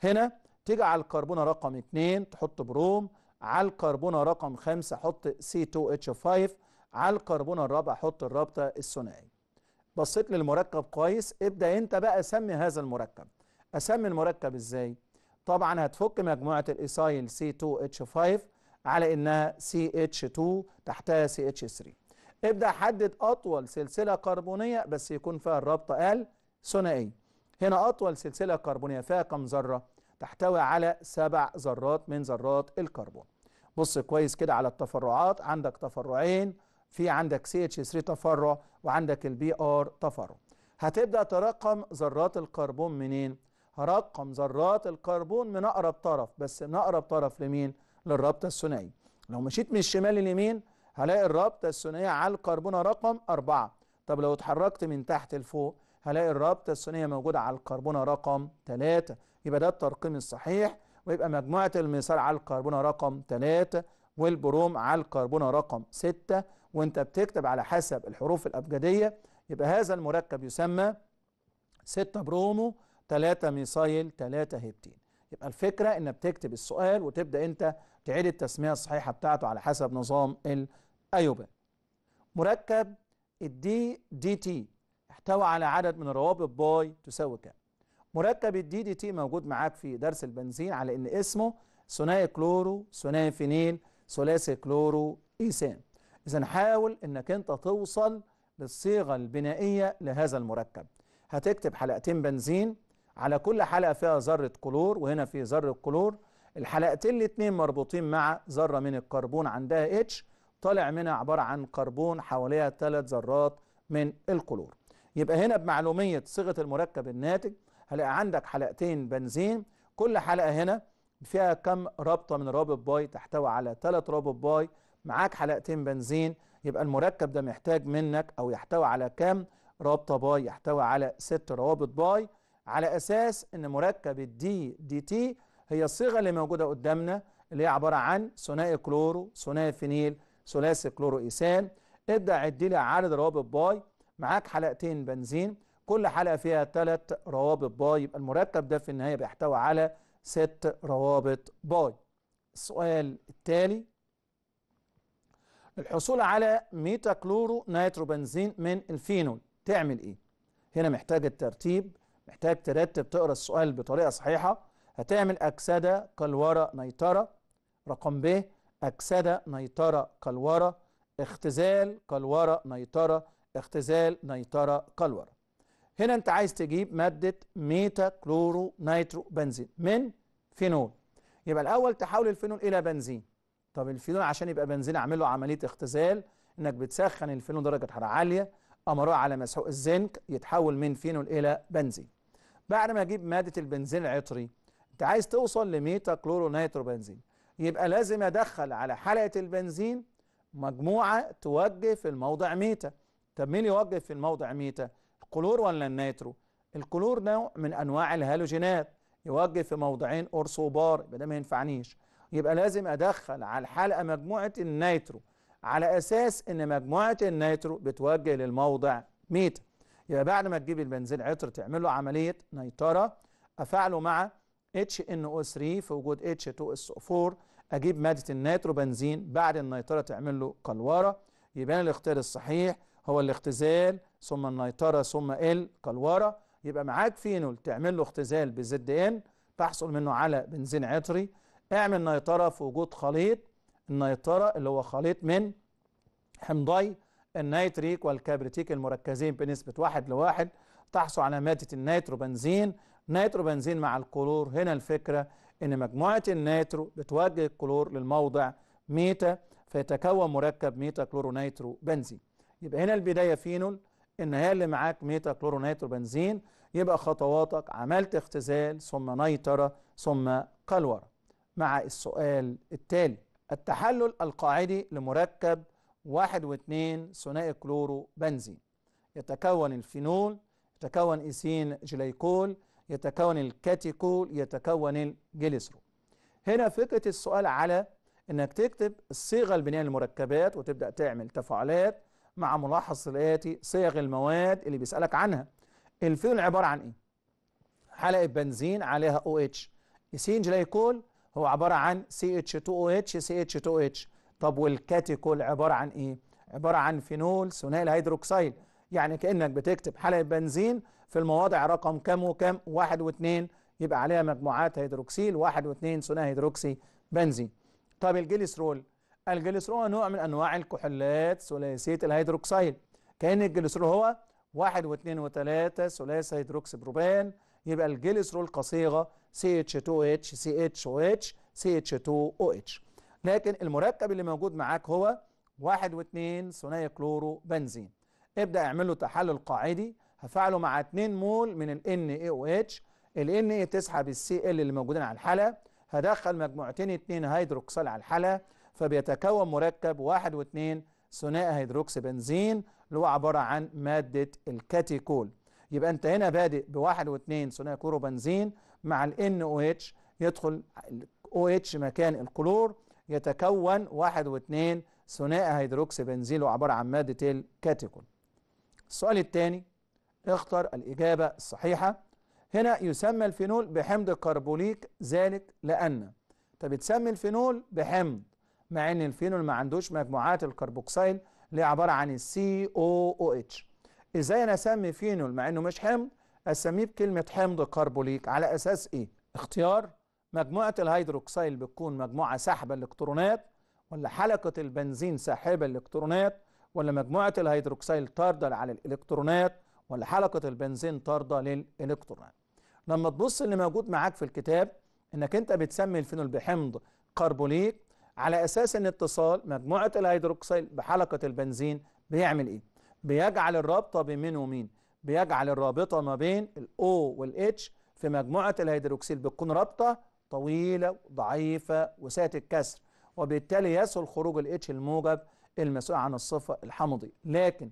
هنا تيجي على الكربونه رقم 2 تحط بروم على الكربونه رقم 5 حط C2H5 على الكربونه الرابعه حط الرابطه الثنائيه بصيت للمركب كويس ابدا انت بقى سمي هذا المركب اسمي المركب ازاي طبعا هتفك مجموعه الايسايل C2H5 على انها CH2 تحتها CH3 ابدأ حدد اطول سلسلة كربونية بس يكون فيها الرابطة ال ثنائي هنا اطول سلسلة كربونية فيها كم ذرة تحتوي على سبع ذرات من ذرات الكربون بص كويس كده على التفرعات عندك تفرعين في عندك CH3 تفرع وعندك البي ار تفرع هتبدأ ترقم ذرات الكربون منين؟ هرقم ذرات الكربون من أقرب طرف بس من أقرب طرف لمين؟ للرابطة الثنائية لو مشيت من الشمال لليمين هلاقي الرابطة الثنائية على الكربونة رقم أربعة طب لو اتحركت من تحت لفوق هلاقي الرابطة الثنائية موجودة على الكربونة رقم 3 يبقى ده الترقيم الصحيح ويبقى مجموعة المثال على الكربونة رقم 3 والبروم على الكربونة رقم 6 وانت بتكتب على حسب الحروف الأبجدية يبقى هذا المركب يسمى 6 برومو 3 ميثايل 3 هبتين يبقى الفكرة انك بتكتب السؤال وتبدأ انت تعيد التسمية الصحيحة بتاعته على حسب نظام الايوبان مركب الدي دي تي احتوى على عدد من الروابط باي تساوي كام مركب الدي دي تي موجود معاك في درس البنزين على ان اسمه ثنائي كلورو ثنائي فينيل ثلاثي كلورو ايثان اذا حاول انك انت توصل للصيغه البنائيه لهذا المركب هتكتب حلقتين بنزين على كل حلقة فيها ذرة كلور وهنا في ذرة كلور الحلقتين الاثنين مربوطين مع ذرة من الكربون عندها اتش طالع منها عبارة عن كربون حواليها ثلاث ذرات من الكلور يبقى هنا بمعلومية صيغة المركب الناتج هلاقي عندك حلقتين بنزين كل حلقة هنا فيها كم رابطة من رابط باي تحتوي على ثلاث رابط باي معاك حلقتين بنزين يبقى المركب ده محتاج منك أو يحتوي على كم رابطة باي يحتوي على ست روابط باي على أساس أن مركب الدي دي تي هي الصيغة اللي موجودة قدامنا اللي هي عبارة عن ثنائي كلورو ثنائي فينيل ثلاثي كلورو إيثان ابدأ عد لي عدد روابط باي معاك حلقتين بنزين كل حلقة فيها ثلاث روابط باي يبقى المركب ده في النهاية بيحتوي على ست روابط باي السؤال التالي الحصول على ميتا كلورو نيتروبنزين من الفينول تعمل ايه هنا محتاج الترتيب محتاج ترتب تقرا السؤال بطريقه صحيحه هتعمل اكسده كلوره نيتره رقم ب اكسده نيتره كلوره اختزال كلوره نيتره اختزال نيتره كلوره هنا انت عايز تجيب ماده ميتا كلورو نيترو بنزين من فينول يبقى الاول تحول الفينول الى بنزين طب الفينول عشان يبقى بنزين اعمل له عمليه اختزال انك بتسخن الفينول درجه حراره عاليه امروه على مسحوق الزنك يتحول من فينول الى بنزين بعد ما اجيب ماده البنزين العطري انت عايز توصل لميتا بنزين يبقى لازم ادخل على حلقه البنزين مجموعه توجه في الموضع ميتا طب مين يوجه في الموضع ميتا الكلور ولا النيترو الكلور نوع من انواع الهالوجينات يوجه في موضعين قرص وبار يبقى ده ما ينفعنيش يبقى لازم ادخل على الحلقه مجموعه النيترو على أساس أن مجموعة النيترو بتوجه للموضع ميتا يبقى بعد ما تجيب البنزين عطر تعمل له عملية نيترة أفعله مع HNO3 في وجود H2SO4 أجيب مادة النيترو بنزين بعد النيترة تعمل له قلورة يبقى الاختيار الصحيح هو الاختزال ثم النيترة ثم القلورة يبقى معاك فينول تعمل له اختزال بزد ان تحصل منه على بنزين عطري اعمل نيترة في وجود خليط النيطرة اللي هو خليط من حمضي النيتريك والكبريتيك المركزين بنسبة واحد لواحد تحصل على مادة النيتروبنزين نيتروبنزين مع الكلور هنا الفكرة ان مجموعة النيترو بتوجه الكلور للموضع ميتا فيتكون مركب ميتا كلورو نيترو بنزين يبقى هنا البداية فينول ان هي اللي معاك ميتا كلورو نيترو بنزين يبقى خطواتك عملت اختزال ثم نيترة ثم قلورة مع السؤال التالي التحلل القاعدي لمركب واحد واثنين ثنائي كلورو بنزين يتكون الفينول يتكون إيسين جليكول يتكون الكاتيكول يتكون الجليسرول هنا فكرة السؤال على انك تكتب الصيغة البنية للمركبات وتبدأ تعمل تفاعلات مع ملاحظة الآتي صيغ المواد اللي بيسألك عنها الفينول عبارة عن ايه؟ حلقة بنزين عليها OH إيسين جليكول هو عبارة عن CH2OH CH2OH طب والكاتيكول عبارة عن إيه؟ عبارة عن فينول ثنائي الهيدروكسيل يعني كأنك بتكتب حلقة بنزين في المواضع رقم كام وكام واحد واثنين يبقى عليها مجموعات هيدروكسيل واحد واثنين ثنائي هيدروكسي بنزين طب الجليسرول الجليسرول نوع من أنواع الكحولات ثلاثية الهيدروكسيل كأن الجليسرول هو واحد واثنين وثلاثة ثلاثة هيدروكسي بروبان يبقى الجليسرول كصيغه ch 2 oh CHOH CH2OH لكن المركب اللي موجود معاك هو واحد واثنين ثنائي كلورو بنزين ابدأ اعمل له تحلل قاعدي هفعله مع 2 مول من ال NaOH ال Na تسحب السي ال اللي موجودين على الحالة هدخل مجموعتين اثنين هيدروكسيل على الحالة فبيتكون مركب واحد واثنين ثنائي هيدروكسي بنزين اللي هو عبارة عن مادة الكاتيكول يبقى انت هنا بادئ بواحد واثنين ثنائي كلور وبنزين مع ال NOH يدخل او اتش مكان الكلور يتكون واحد واثنين ثنائي هيدروكسي بنزيل وعباره عن ماده الكاتيكون. السؤال الثاني اختر الاجابه الصحيحه هنا يسمى الفينول بحمض الكربوليك ذلك لان طب بتسمي الفينول بحمض مع ان الفينول ما عندوش مجموعات الكربوكسيل اللي عباره عن السي او او اتش ازاي انا اسمي فينول مع انه مش حمض اسميه بكلمه حمض كربوليك على اساس ايه اختيار مجموعه الهيدروكسيل بتكون مجموعه ساحبه الالكترونات ولا حلقه البنزين ساحبه الالكترونات ولا مجموعه الهيدروكسيل طارده على الالكترونات ولا حلقه البنزين طارده للالكترونات لما تبص اللي موجود معاك في الكتاب انك انت بتسمي الفينول بحمض كربوليك على اساس ان اتصال مجموعه الهيدروكسيل بحلقه البنزين بيعمل ايه بيجعل الرابطه بين مين ومين بيجعل الرابطه ما بين الاو والاتش في مجموعه الهيدروكسيل بتكون رابطه طويله وضعيفه وسات الكسر وبالتالي يسهل خروج الاتش الموجب المسؤول عن الصفه الحمضيه لكن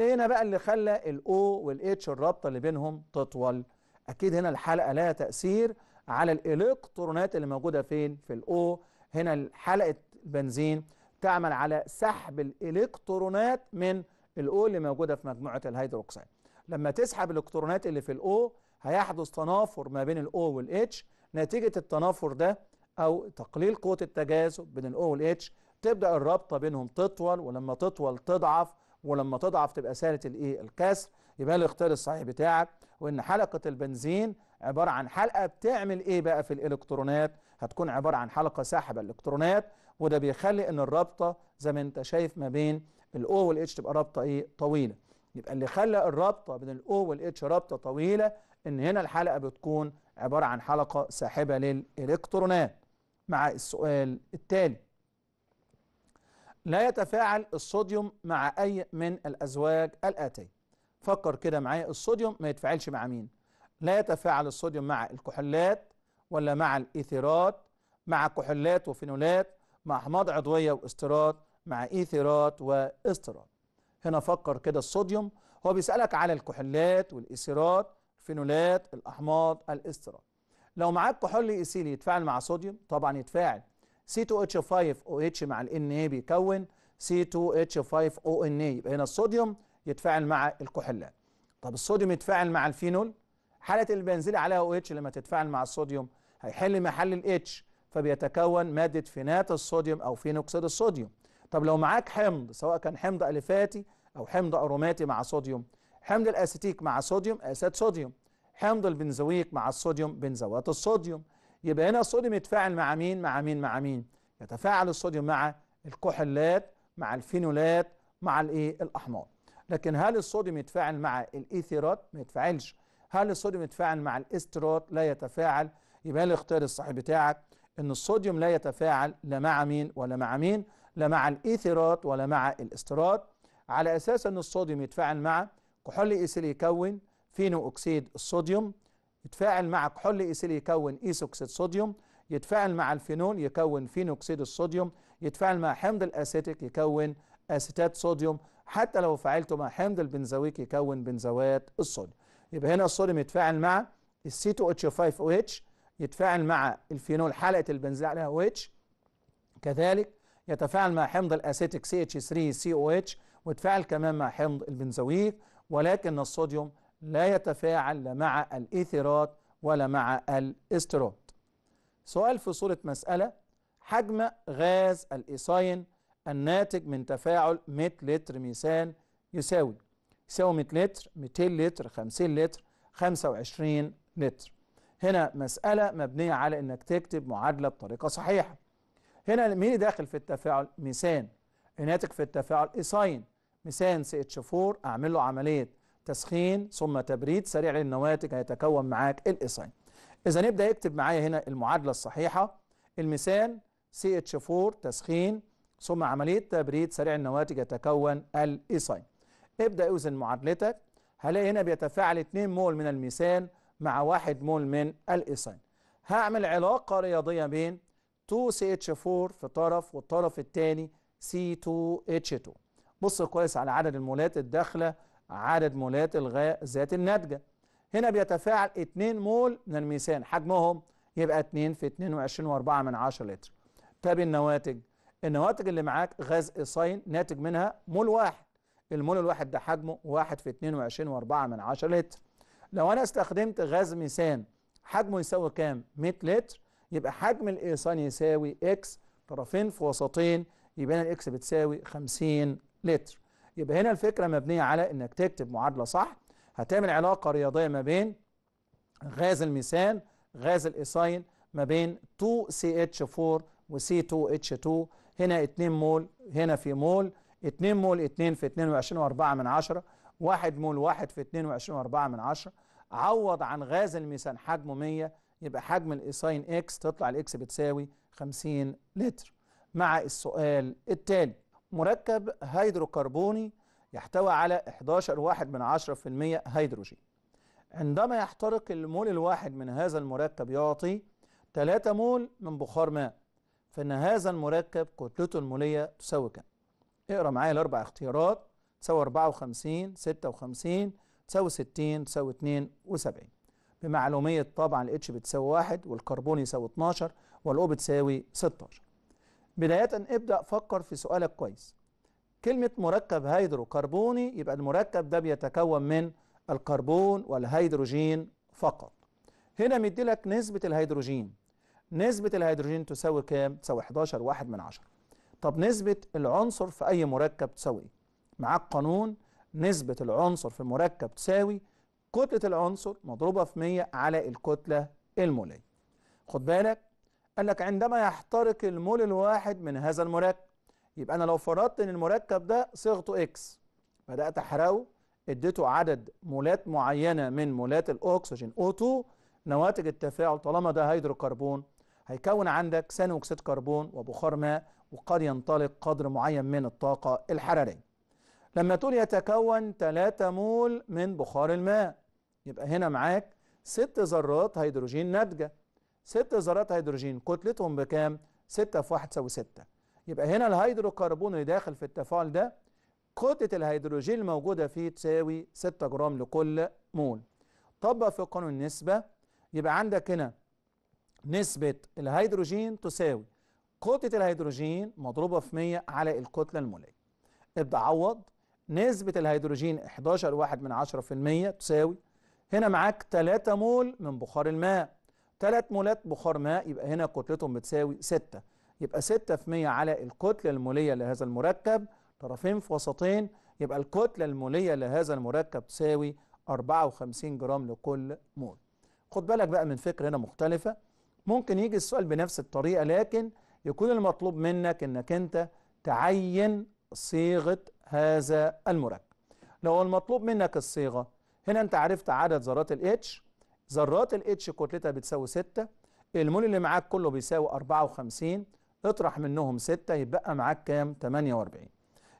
هنا بقى اللي خلى الاو والاتش الرابطه اللي بينهم تطول اكيد هنا الحلقه لها تاثير على الالكترونات اللي موجوده فين في الاو هنا حلقه البنزين تعمل على سحب الالكترونات من الاو اللي موجوده في مجموعه الهيدروكسيد لما تسحب الالكترونات اللي في الاو هيحدث تنافر ما بين الاو والاتش نتيجه التنافر ده او تقليل قوه التجاذب بين الاو والاتش تبدا الرابطه بينهم تطول ولما تطول تضعف ولما تضعف تبقى سالة الايه الكسر يبقى الاختيار الصحيح بتاعك وان حلقه البنزين عباره عن حلقه بتعمل ايه بقى في الالكترونات هتكون عباره عن حلقه ساحبه الالكترونات وده بيخلي ان الرابطه زي ما انت شايف ما بين الاو والاتش تبقى رابطه ايه طويله يبقى اللي خلى الرابطه بين الاو والاتش رابطه طويله ان هنا الحلقه بتكون عباره عن حلقه ساحبه للالكترونات مع السؤال التالي لا يتفاعل الصوديوم مع اي من الازواج الاتيه فكر كده معايا الصوديوم ما يتفاعلش مع مين لا يتفاعل الصوديوم مع الكحولات ولا مع الايثيرات مع كحولات وفينولات مع احماض عضويه واسترات مع ايثيرات واسترات هنا فكر كده الصوديوم هو بيسألك على الكحولات والإيثيرات الفينولات الأحماض الاسترات لو معاك كحول إيثيل يتفاعل مع صوديوم طبعا يتفاعل C2H5OH مع ال Na بيكون C2H5ONA يبقى هنا الصوديوم يتفاعل مع الكحولات طب الصوديوم يتفاعل مع الفينول حالة البنزيل عليها OH لما تتفاعل مع الصوديوم هيحل محل ال H فبيتكون مادة فينات الصوديوم أو فينوكسيد الصوديوم طب لو معاك حمض سواء كان حمض ألفاتي أو حمض أروماتي مع صوديوم حمض الأسيتيك مع صوديوم أسات صوديوم حمض البنزويك مع الصوديوم بنزوات الصوديوم يبقى هنا الصوديوم يتفاعل مع مين مع مين مع مين يتفاعل الصوديوم مع الكحولات مع الفينولات مع الايه الاحماض لكن هل الصوديوم يتفاعل مع الايثيرات ما يتفاعلش هل الصوديوم يتفاعل مع الاسترات لا يتفاعل يبقى الاختيار الصحيح بتاعك ان الصوديوم لا يتفاعل لا مع مين ولا مع مين لا مع الايثيرات ولا مع الاستيرات على اساس ان الصوديوم يتفاعل مع كحول ايثيل يكون فينو اكسيد الصوديوم يتفاعل مع كحول ايثيل يكون ايثوكسيد صوديوم يتفاعل مع الفينول يكون فينو اكسيد الصوديوم يتفاعل مع حمض الاسيتيك يكون اسيتات صوديوم حتى لو فعلته مع حمض البنزويك يكون بنزوات الصوديوم يبقى هنا الصوديوم يتفاعل مع السي 2 اتش 5 او اتش يتفاعل مع الفينول حلقه البنزين عليها او اتش كذلك يتفاعل مع حمض الاسيتيك سي اتش 3 سي او اتش وتفاعل كمان مع حمض البنزويك ولكن الصوديوم لا يتفاعل لا مع الايثيرات ولا مع الاستيرات سؤال في صورة مسألة حجم غاز الايساين الناتج من تفاعل 100 لتر ميثان يساوي يساوي 100 لتر 200 لتر 50 لتر 25 لتر هنا مسألة مبنية على انك تكتب معادلة بطريقة صحيحة هنا مين داخل في التفاعل ميثان ناتج في التفاعل ايساين ميثان سي اتش 4 اعمل له عمليه تسخين ثم تبريد سريع للنواتج هيتكون معاك الايساين اذا نبدا يكتب معايا هنا المعادله الصحيحه الميثان سي اتش 4 تسخين ثم عمليه تبريد سريع النواتج يتكون الايساين ابدا اوزن معادلتك هلاقي هنا بيتفاعل 2 مول من الميثان مع 1 مول من الايساين هعمل علاقه رياضيه بين 2CH4 في طرف والطرف الثاني C2H2 بص كويس على عدد المولات الداخله عدد مولات الغازات الناتجه هنا بيتفاعل 2 مول من الميثان حجمهم يبقى 2 في 22.4 من 10 لتر طب النواتج النواتج اللي معاك غاز ايصين ناتج منها مول واحد المول الواحد ده حجمه 1 في 22.4 من 10 لتر لو انا استخدمت غاز ميثان حجمه يساوي كام 100 لتر يبقى حجم الإيصان يساوي إكس طرفين في وسطين يبقى هنا الإكس بتساوي 50 لتر يبقى هنا الفكرة مبنية على إنك تكتب معادلة صح هتعمل علاقة رياضية ما بين غاز الميثان غاز الإيصين ما بين 2CH4 وc 2 h 2 هنا 2 مول هنا في مول 2 مول 2 في و4 من 10 1 مول 1 في و4 من 10 عوض عن غاز الميثان حجمه 100 يبقى حجم الإيساين إكس تطلع الإكس بتساوي 50 لتر مع السؤال التالي مركب هيدروكربوني يحتوي على 11 واحد من هيدروجين عندما يحترق المول الواحد من هذا المركب يعطي 3 مول من بخار ماء فإن هذا المركب كتلته المولية تساوي كام؟ اقرا معايا الأربع اختيارات تساوي 54 56 تساوي 60 تساوي 72 بمعلومية طبعا الاتش بتساوي واحد والكربون يساوي 12 والاو بتساوي 16 بداية ابدأ فكر في سؤالك كويس كلمة مركب هيدروكربوني يبقى المركب ده بيتكون من الكربون والهيدروجين فقط هنا مدي لك نسبة الهيدروجين نسبة الهيدروجين تساوي كام؟ تساوي 11 واحد من عشر طب نسبة العنصر في أي مركب تساوي إيه؟ معاك قانون نسبة العنصر في المركب تساوي كتلة العنصر مضروبة في 100 على الكتلة المولية خد بالك قال لك عندما يحترق المول الواحد من هذا المركب يبقى أنا لو فرضت أن المركب ده صيغته إكس بدأت أحرقه اديته عدد مولات معينة من مولات الأكسجين O2 نواتج التفاعل طالما ده هيدروكربون هيكون عندك ثاني أكسيد كربون وبخار ماء وقد ينطلق قدر معين من الطاقة الحرارية لما تقول يتكون 3 مول من بخار الماء يبقى هنا معاك ست ذرات هيدروجين ناتجه ست ذرات هيدروجين كتلتهم بكام 6 في 1 تساوي 6 يبقى هنا الهيدروكربون اللي داخل في التفاعل ده كتله الهيدروجين الموجوده فيه تساوي 6 جرام لكل مول طبق في قانون النسبه يبقى عندك هنا نسبه الهيدروجين تساوي كتله الهيدروجين مضروبه في 100 على الكتله الموليه ابدا عوض نسبه الهيدروجين 11 واحد من 10% تساوي هنا معاك 3 مول من بخار الماء 3 مولات بخار ماء يبقى هنا كتلتهم بتساوي 6 يبقى 6 في 100 على الكتلة المولية لهذا المركب طرفين في وسطين يبقى الكتلة المولية لهذا المركب تساوي 54 جرام لكل مول خد بالك بقى من فكرة هنا مختلفة ممكن يجي السؤال بنفس الطريقة لكن يكون المطلوب منك انك انت تعين صيغة هذا المركب لو المطلوب منك الصيغة هنا انت عرفت عدد ذرات الاتش ذرات الاتش كتلتها بتساوي 6 المول اللي معاك كله بيساوي 54 اطرح منهم 6 يبقى معاك كام 48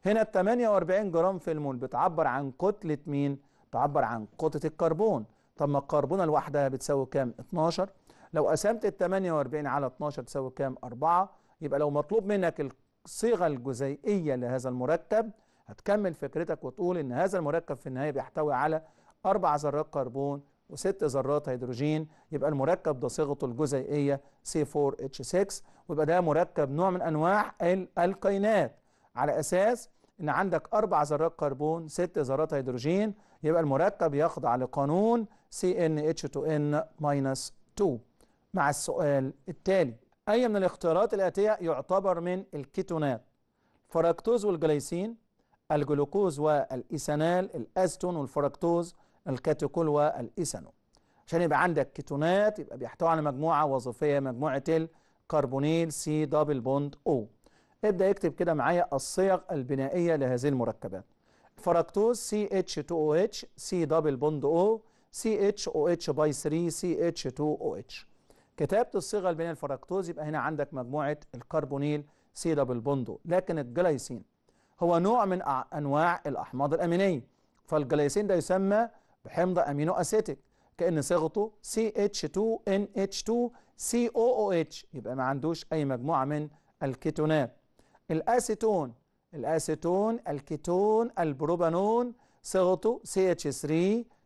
هنا ال 48 جرام في المول بتعبر عن كتلة مين تعبر عن كتلة الكربون طب ما الكربونة لوحدها بتساوي كام 12 لو قسمت ال 48 على 12 تساوي كام 4 يبقى لو مطلوب منك الصيغة الجزيئية لهذا المركب هتكمل فكرتك وتقول ان هذا المركب في النهاية بيحتوي على أربع ذرات كربون وست ذرات هيدروجين يبقى المركب ده صيغته الجزيئيه C4H6 ويبقى ده مركب نوع من انواع الألكينات على اساس ان عندك اربع ذرات كربون ست ذرات هيدروجين يبقى المركب يخضع لقانون CnH2n-2 مع السؤال التالي اي من الاختيارات الاتيه يعتبر من الكيتونات فركتوز والجليسين الجلوكوز والايثانال الأستون والفركتوز الكاتيكول والإيثانو عشان يبقى عندك كيتونات يبقى بيحتوي على مجموعة وظيفية مجموعة الكربونيل سي دبل بوند أو ابدأ اكتب كده معايا الصيغ البنائية لهذه المركبات فركتوز سي اتش 2 او اتش سي دبل بوند او سي اتش او اتش باي 3 سي اتش 2 او اتش كتابه الصيغه البنائيه للفركتوز يبقى هنا عندك مجموعه الكربونيل سي دبل او لكن الجلايسين هو نوع من انواع الاحماض الامينيه فالجلايسين ده يسمى بحمض امينو اسيتيك كان صيغته CH2NH2COOH يبقى ما عندوش اي مجموعه من الكيتونات الاسيتون الاسيتون الكيتون البروبانون صيغته CH3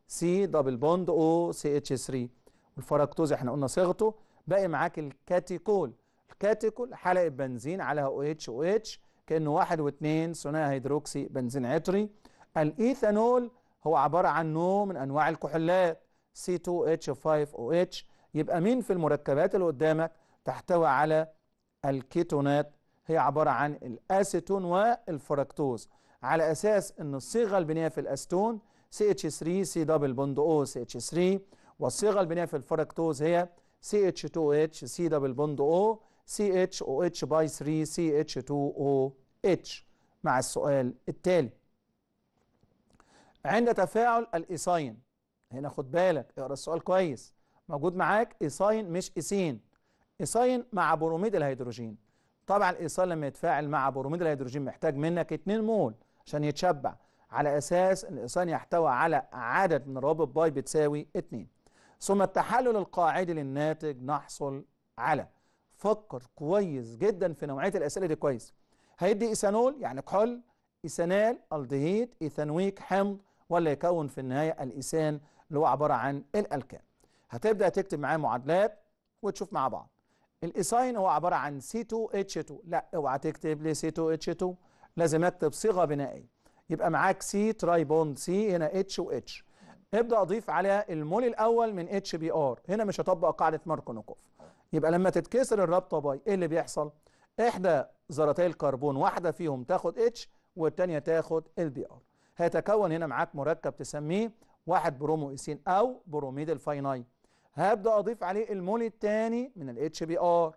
سي دبل بوند او سي اتش 3 والفركتوز احنا قلنا صيغته باقي معاك الكاتيكول الكاتيكول حلقه بنزين على او اتش او اتش كانه واحد واثنين ثنائي هيدروكسي بنزين عطري الايثانول هو عبارة عن نوع من أنواع الكحولات C2H5OH يبقى مين في المركبات اللي قدامك تحتوي على الكيتونات هي عبارة عن الأسيتون والفركتوز على أساس أن الصيغة البنية في الأستون CH3 C دبل بوند O CH3 والصيغة البنية في الفركتوز هي CH2H C دبل بوند O CHOH باي 3 CH2OH مع السؤال التالي عند تفاعل الإيساين هنا خد بالك اقرا السؤال كويس موجود معاك إيساين مش إيسين إيساين مع بروميد الهيدروجين طبعا الإيساين لما يتفاعل مع بروميد الهيدروجين محتاج منك 2 مول عشان يتشبع على أساس أن الإيساين يحتوي على عدد من روابط باي بتساوي 2 ثم التحلل القاعدي للناتج نحصل على فكر كويس جدا في نوعية الأسئلة دي كويس هيدي إيثانول يعني كحول إيثانال ألدهيد إيثانويك حمض ولا يكون في النهاية الإسان اللي هو عبارة عن الألكان هتبدأ تكتب معايا معادلات وتشوف مع بعض الإيساين هو عبارة عن C2H2 لا اوعى تكتب لي C2H2 لازم اكتب صيغة بنائية يبقى معاك سي تراي بوند سي هنا اتش H ابدا اضيف على المول الاول من اتش بي ار هنا مش هطبق قاعده ماركونوكوف يبقى لما تتكسر الرابطه باي ايه اللي بيحصل احدى ذرتي الكربون واحده فيهم تاخد اتش والثانيه تاخد البي ار هيتكون هنا معاك مركب تسميه 1 برومو ايسين أو بروميد الفيناي هبدأ أضيف عليه المول الثاني من الاتش بي ار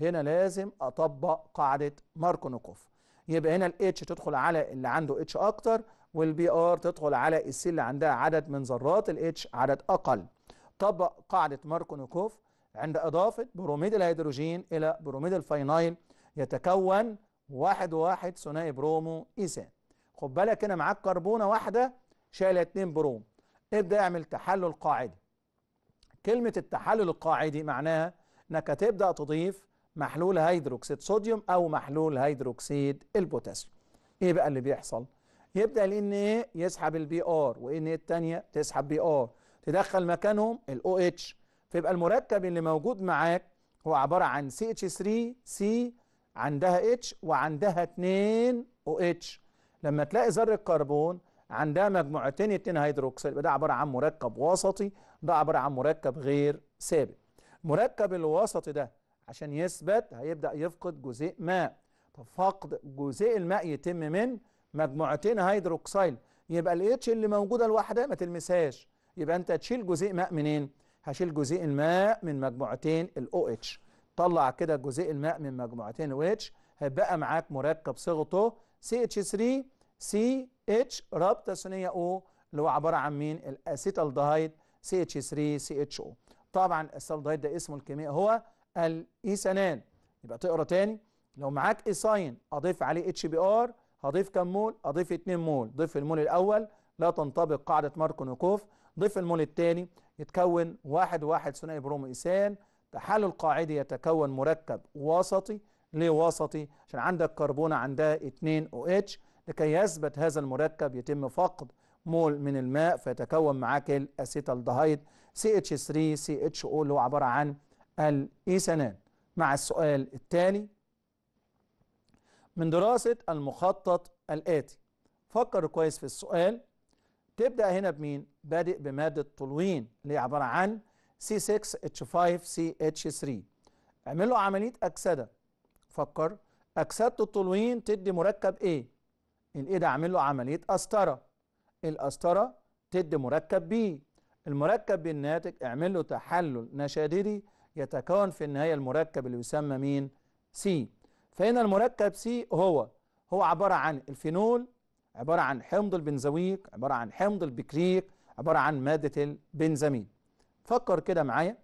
هنا لازم أطبق قاعدة ماركونوكوف يبقى هنا الاتش تدخل على اللي عنده اتش أكتر والبي ار تدخل على السي اللي عندها عدد من ذرات الاتش عدد اقل طبق قاعده ماركونوكوف عند اضافه بروميد الهيدروجين الى بروميد الفاينايل يتكون واحد واحد ثنائي برومو ايسان خد بالك هنا معاك كربونه واحده شايله اتنين بروم ابدا اعمل تحلل قاعدي كلمه التحلل القاعدي معناها انك هتبدا تضيف محلول هيدروكسيد صوديوم او محلول هيدروكسيد البوتاسيوم ايه بقى اللي بيحصل يبدا الان ايه يسحب البي ار وان ايه الثانيه تسحب بي ار تدخل مكانهم الاو اتش فيبقى المركب اللي موجود معاك هو عباره عن سي اتش 3 سي عندها اتش وعندها 2 او OH اتش لما تلاقي ذره الكربون عندها مجموعتين اتنين هيدروكسيل يبقى ده عباره عن مركب وسطي ده عباره عن مركب غير ثابت مركب الوسطي ده عشان يثبت هيبدا يفقد جزيء ماء فقد جزيء الماء يتم من مجموعتين هيدروكسيل يبقى الاتش اللي موجوده لوحدها ما تلمسهاش يبقى انت تشيل جزيء ماء منين هشيل جزيء الماء من مجموعتين الاو اتش طلع كده جزء الماء من مجموعتين الاو اتش هيبقى معاك مركب صيغته CH3 CH 3 ch رابطه ثانيه O اللي هو عباره عن مين الاسيتالدهايد الأسيتالدهايد 3 CHO. طبعا الاسيتالدهايد ده اسمه الكيميائي هو الايثانان يبقى تقرا تاني لو معاك ايثاين اضيف عليه اتش بي ار هضيف كم مول اضيف 2 مول ضيف المول الاول لا تنطبق قاعده ماركو نيكوف. ضيف المول الثاني يتكون واحد واحد ثنائي برومو ايثان تحلل قاعدي يتكون مركب وسطي ليه وسطي عشان عندك كربونة عندها 2 او اتش لكي يثبت هذا المركب يتم فقد مول من الماء فيتكون معاك الاسيتالدهايد CH3CHO اللي هو عبارة عن الايثانال مع السؤال التالي من دراسة المخطط الآتي فكر كويس في السؤال تبدأ هنا بمين؟ بادئ بمادة طولوين اللي هي عبارة عن C6H5CH3 اعمل له عملية أكسدة فكر اكسده الطولوين تدي مركب ايه الايه ده عامل له عمليه قسطره القسطره تدي مركب بي المركب بالناتج اعمل له تحلل نشادري يتكون في النهايه المركب اللي يسمى مين سي فهنا المركب سي هو هو عباره عن الفينول عباره عن حمض البنزويك عباره عن حمض البكريك عباره عن ماده البنزامين فكر كده معايا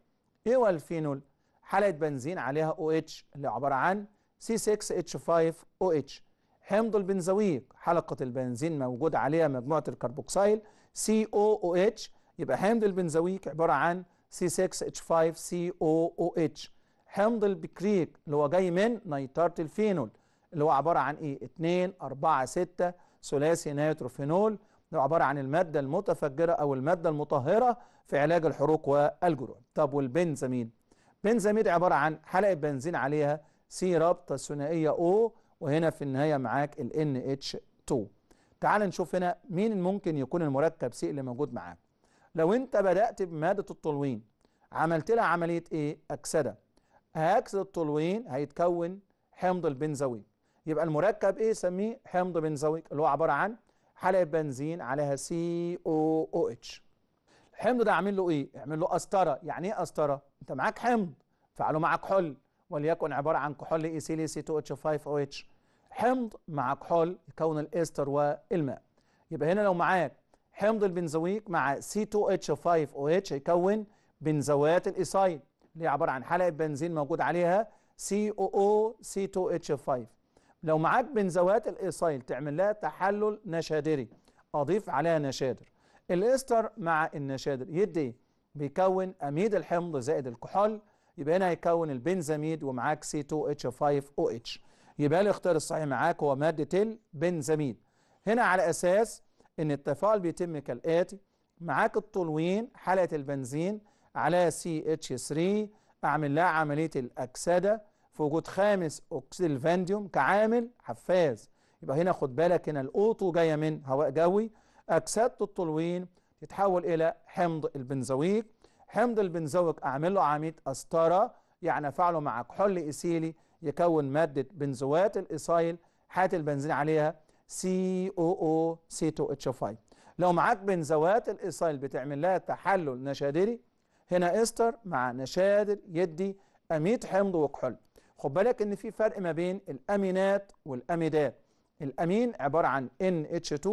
ايه هو الفينول حاله بنزين عليها او اتش اللي عباره عن C6H5OH حمض البنزويك حلقة البنزين موجود عليها مجموعة الكربوكسيل COOH يبقى حمض البنزويك عبارة عن C6H5COOH حمض البكريك اللي هو جاي من نيترات الفينول اللي هو عبارة عن إيه 2 4 6 ثلاثي نيتروفينول ده عبارة عن المادة المتفجرة أو المادة المطهرة في علاج الحروق والجروح طب والبنزامين بنزاميد عبارة عن حلقة بنزين عليها سي رابطه ثنائيه او وهنا في النهايه معاك ال NH2 تعال نشوف هنا مين ممكن يكون المركب سي اللي موجود معاك لو انت بدات بماده التولوين عملت لها عمليه ايه اكسده هاكسد التولوين هيتكون حمض البنزوين يبقى المركب ايه سميه حمض بنزوي اللي هو عباره عن حلقه بنزين عليها سي او او اتش الحمض ده عامل له ايه اعمل له قسطره يعني ايه قسطره انت معاك حمض فعله معاك حل وليكن عبارة عن كحول إيثيلي سي 2 اتش 5 او اتش حمض مع كحول يكون الاستر والماء يبقى هنا لو معاك حمض البنزويك مع سي 2 اتش 5 او اتش يكون بنزوات الايسايل اللي هي عبارة عن حلقة بنزين موجود عليها سي او او سي 2 اتش 5 لو معاك بنزوات الايسايل تعمل لها تحلل نشادري اضيف عليها نشادر الاستر مع النشادر يدي بيكون اميد الحمض زائد الكحول يبقى هنا هيكون البنزاميد ومعاك سي 2 اتش 5 او اتش يبقى الاختيار الصحيح معاك هو مادة البنزاميد هنا على أساس إن التفاعل بيتم كالآتي معاك التولوين حلقة البنزين على سي اتش 3 أعمل لها عملية الأكسدة في وجود خامس أكسيد الفانديوم كعامل حفاز يبقى هنا خد بالك هنا الأوتو جاية من هواء جوي أكسدة التولوين تتحول إلى حمض البنزويك حمض البنزويك أعمل له عميد قسطرة يعني أفعله مع كحول إيثيلي يكون مادة بنزوات الإيثايل حات البنزين عليها او سي 2 h 5 لو معاك بنزوات الإيثايل بتعمل لها تحلل نشادري هنا إستر مع نشادر يدي أميد حمض وكحول خد بالك إن في فرق ما بين الأمينات والأميدات الأمين عبارة عن NH2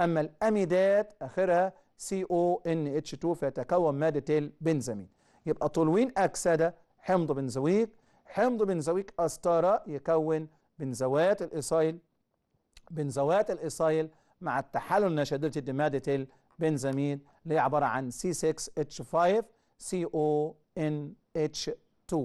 أما الأميدات آخرها CONH2 فيتكون مادة البنزامين يبقى طولوين أكسدة حمض بنزويك حمض بنزويك أستارة يكون بنزوات الإيسايل بنزوات الإيسايل مع التحلل دي مادة البنزامين اللي هي عبارة عن C6H5CONH2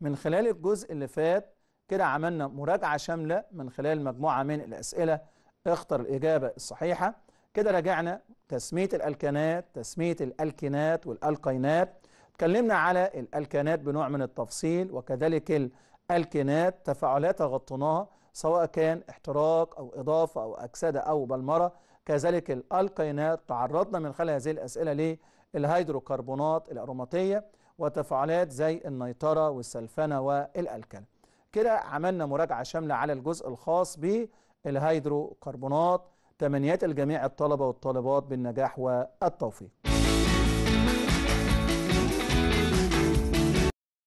من خلال الجزء اللي فات كده عملنا مراجعة شاملة من خلال مجموعة من الأسئلة اختر الإجابة الصحيحة كده راجعنا تسمية الألكانات تسمية الألكينات والألقينات اتكلمنا على الألكانات بنوع من التفصيل وكذلك الألكينات تفاعلات غطيناها سواء كان احتراق أو إضافة أو أكسدة أو بلمرة كذلك الألقينات تعرضنا من خلال هذه الأسئلة للهيدروكربونات الأروماتية وتفاعلات زي النيطرة والسلفنة والألكان كده عملنا مراجعة شاملة على الجزء الخاص بالهيدروكربونات تمنيات الجميع الطلبة والطالبات بالنجاح والتوفيق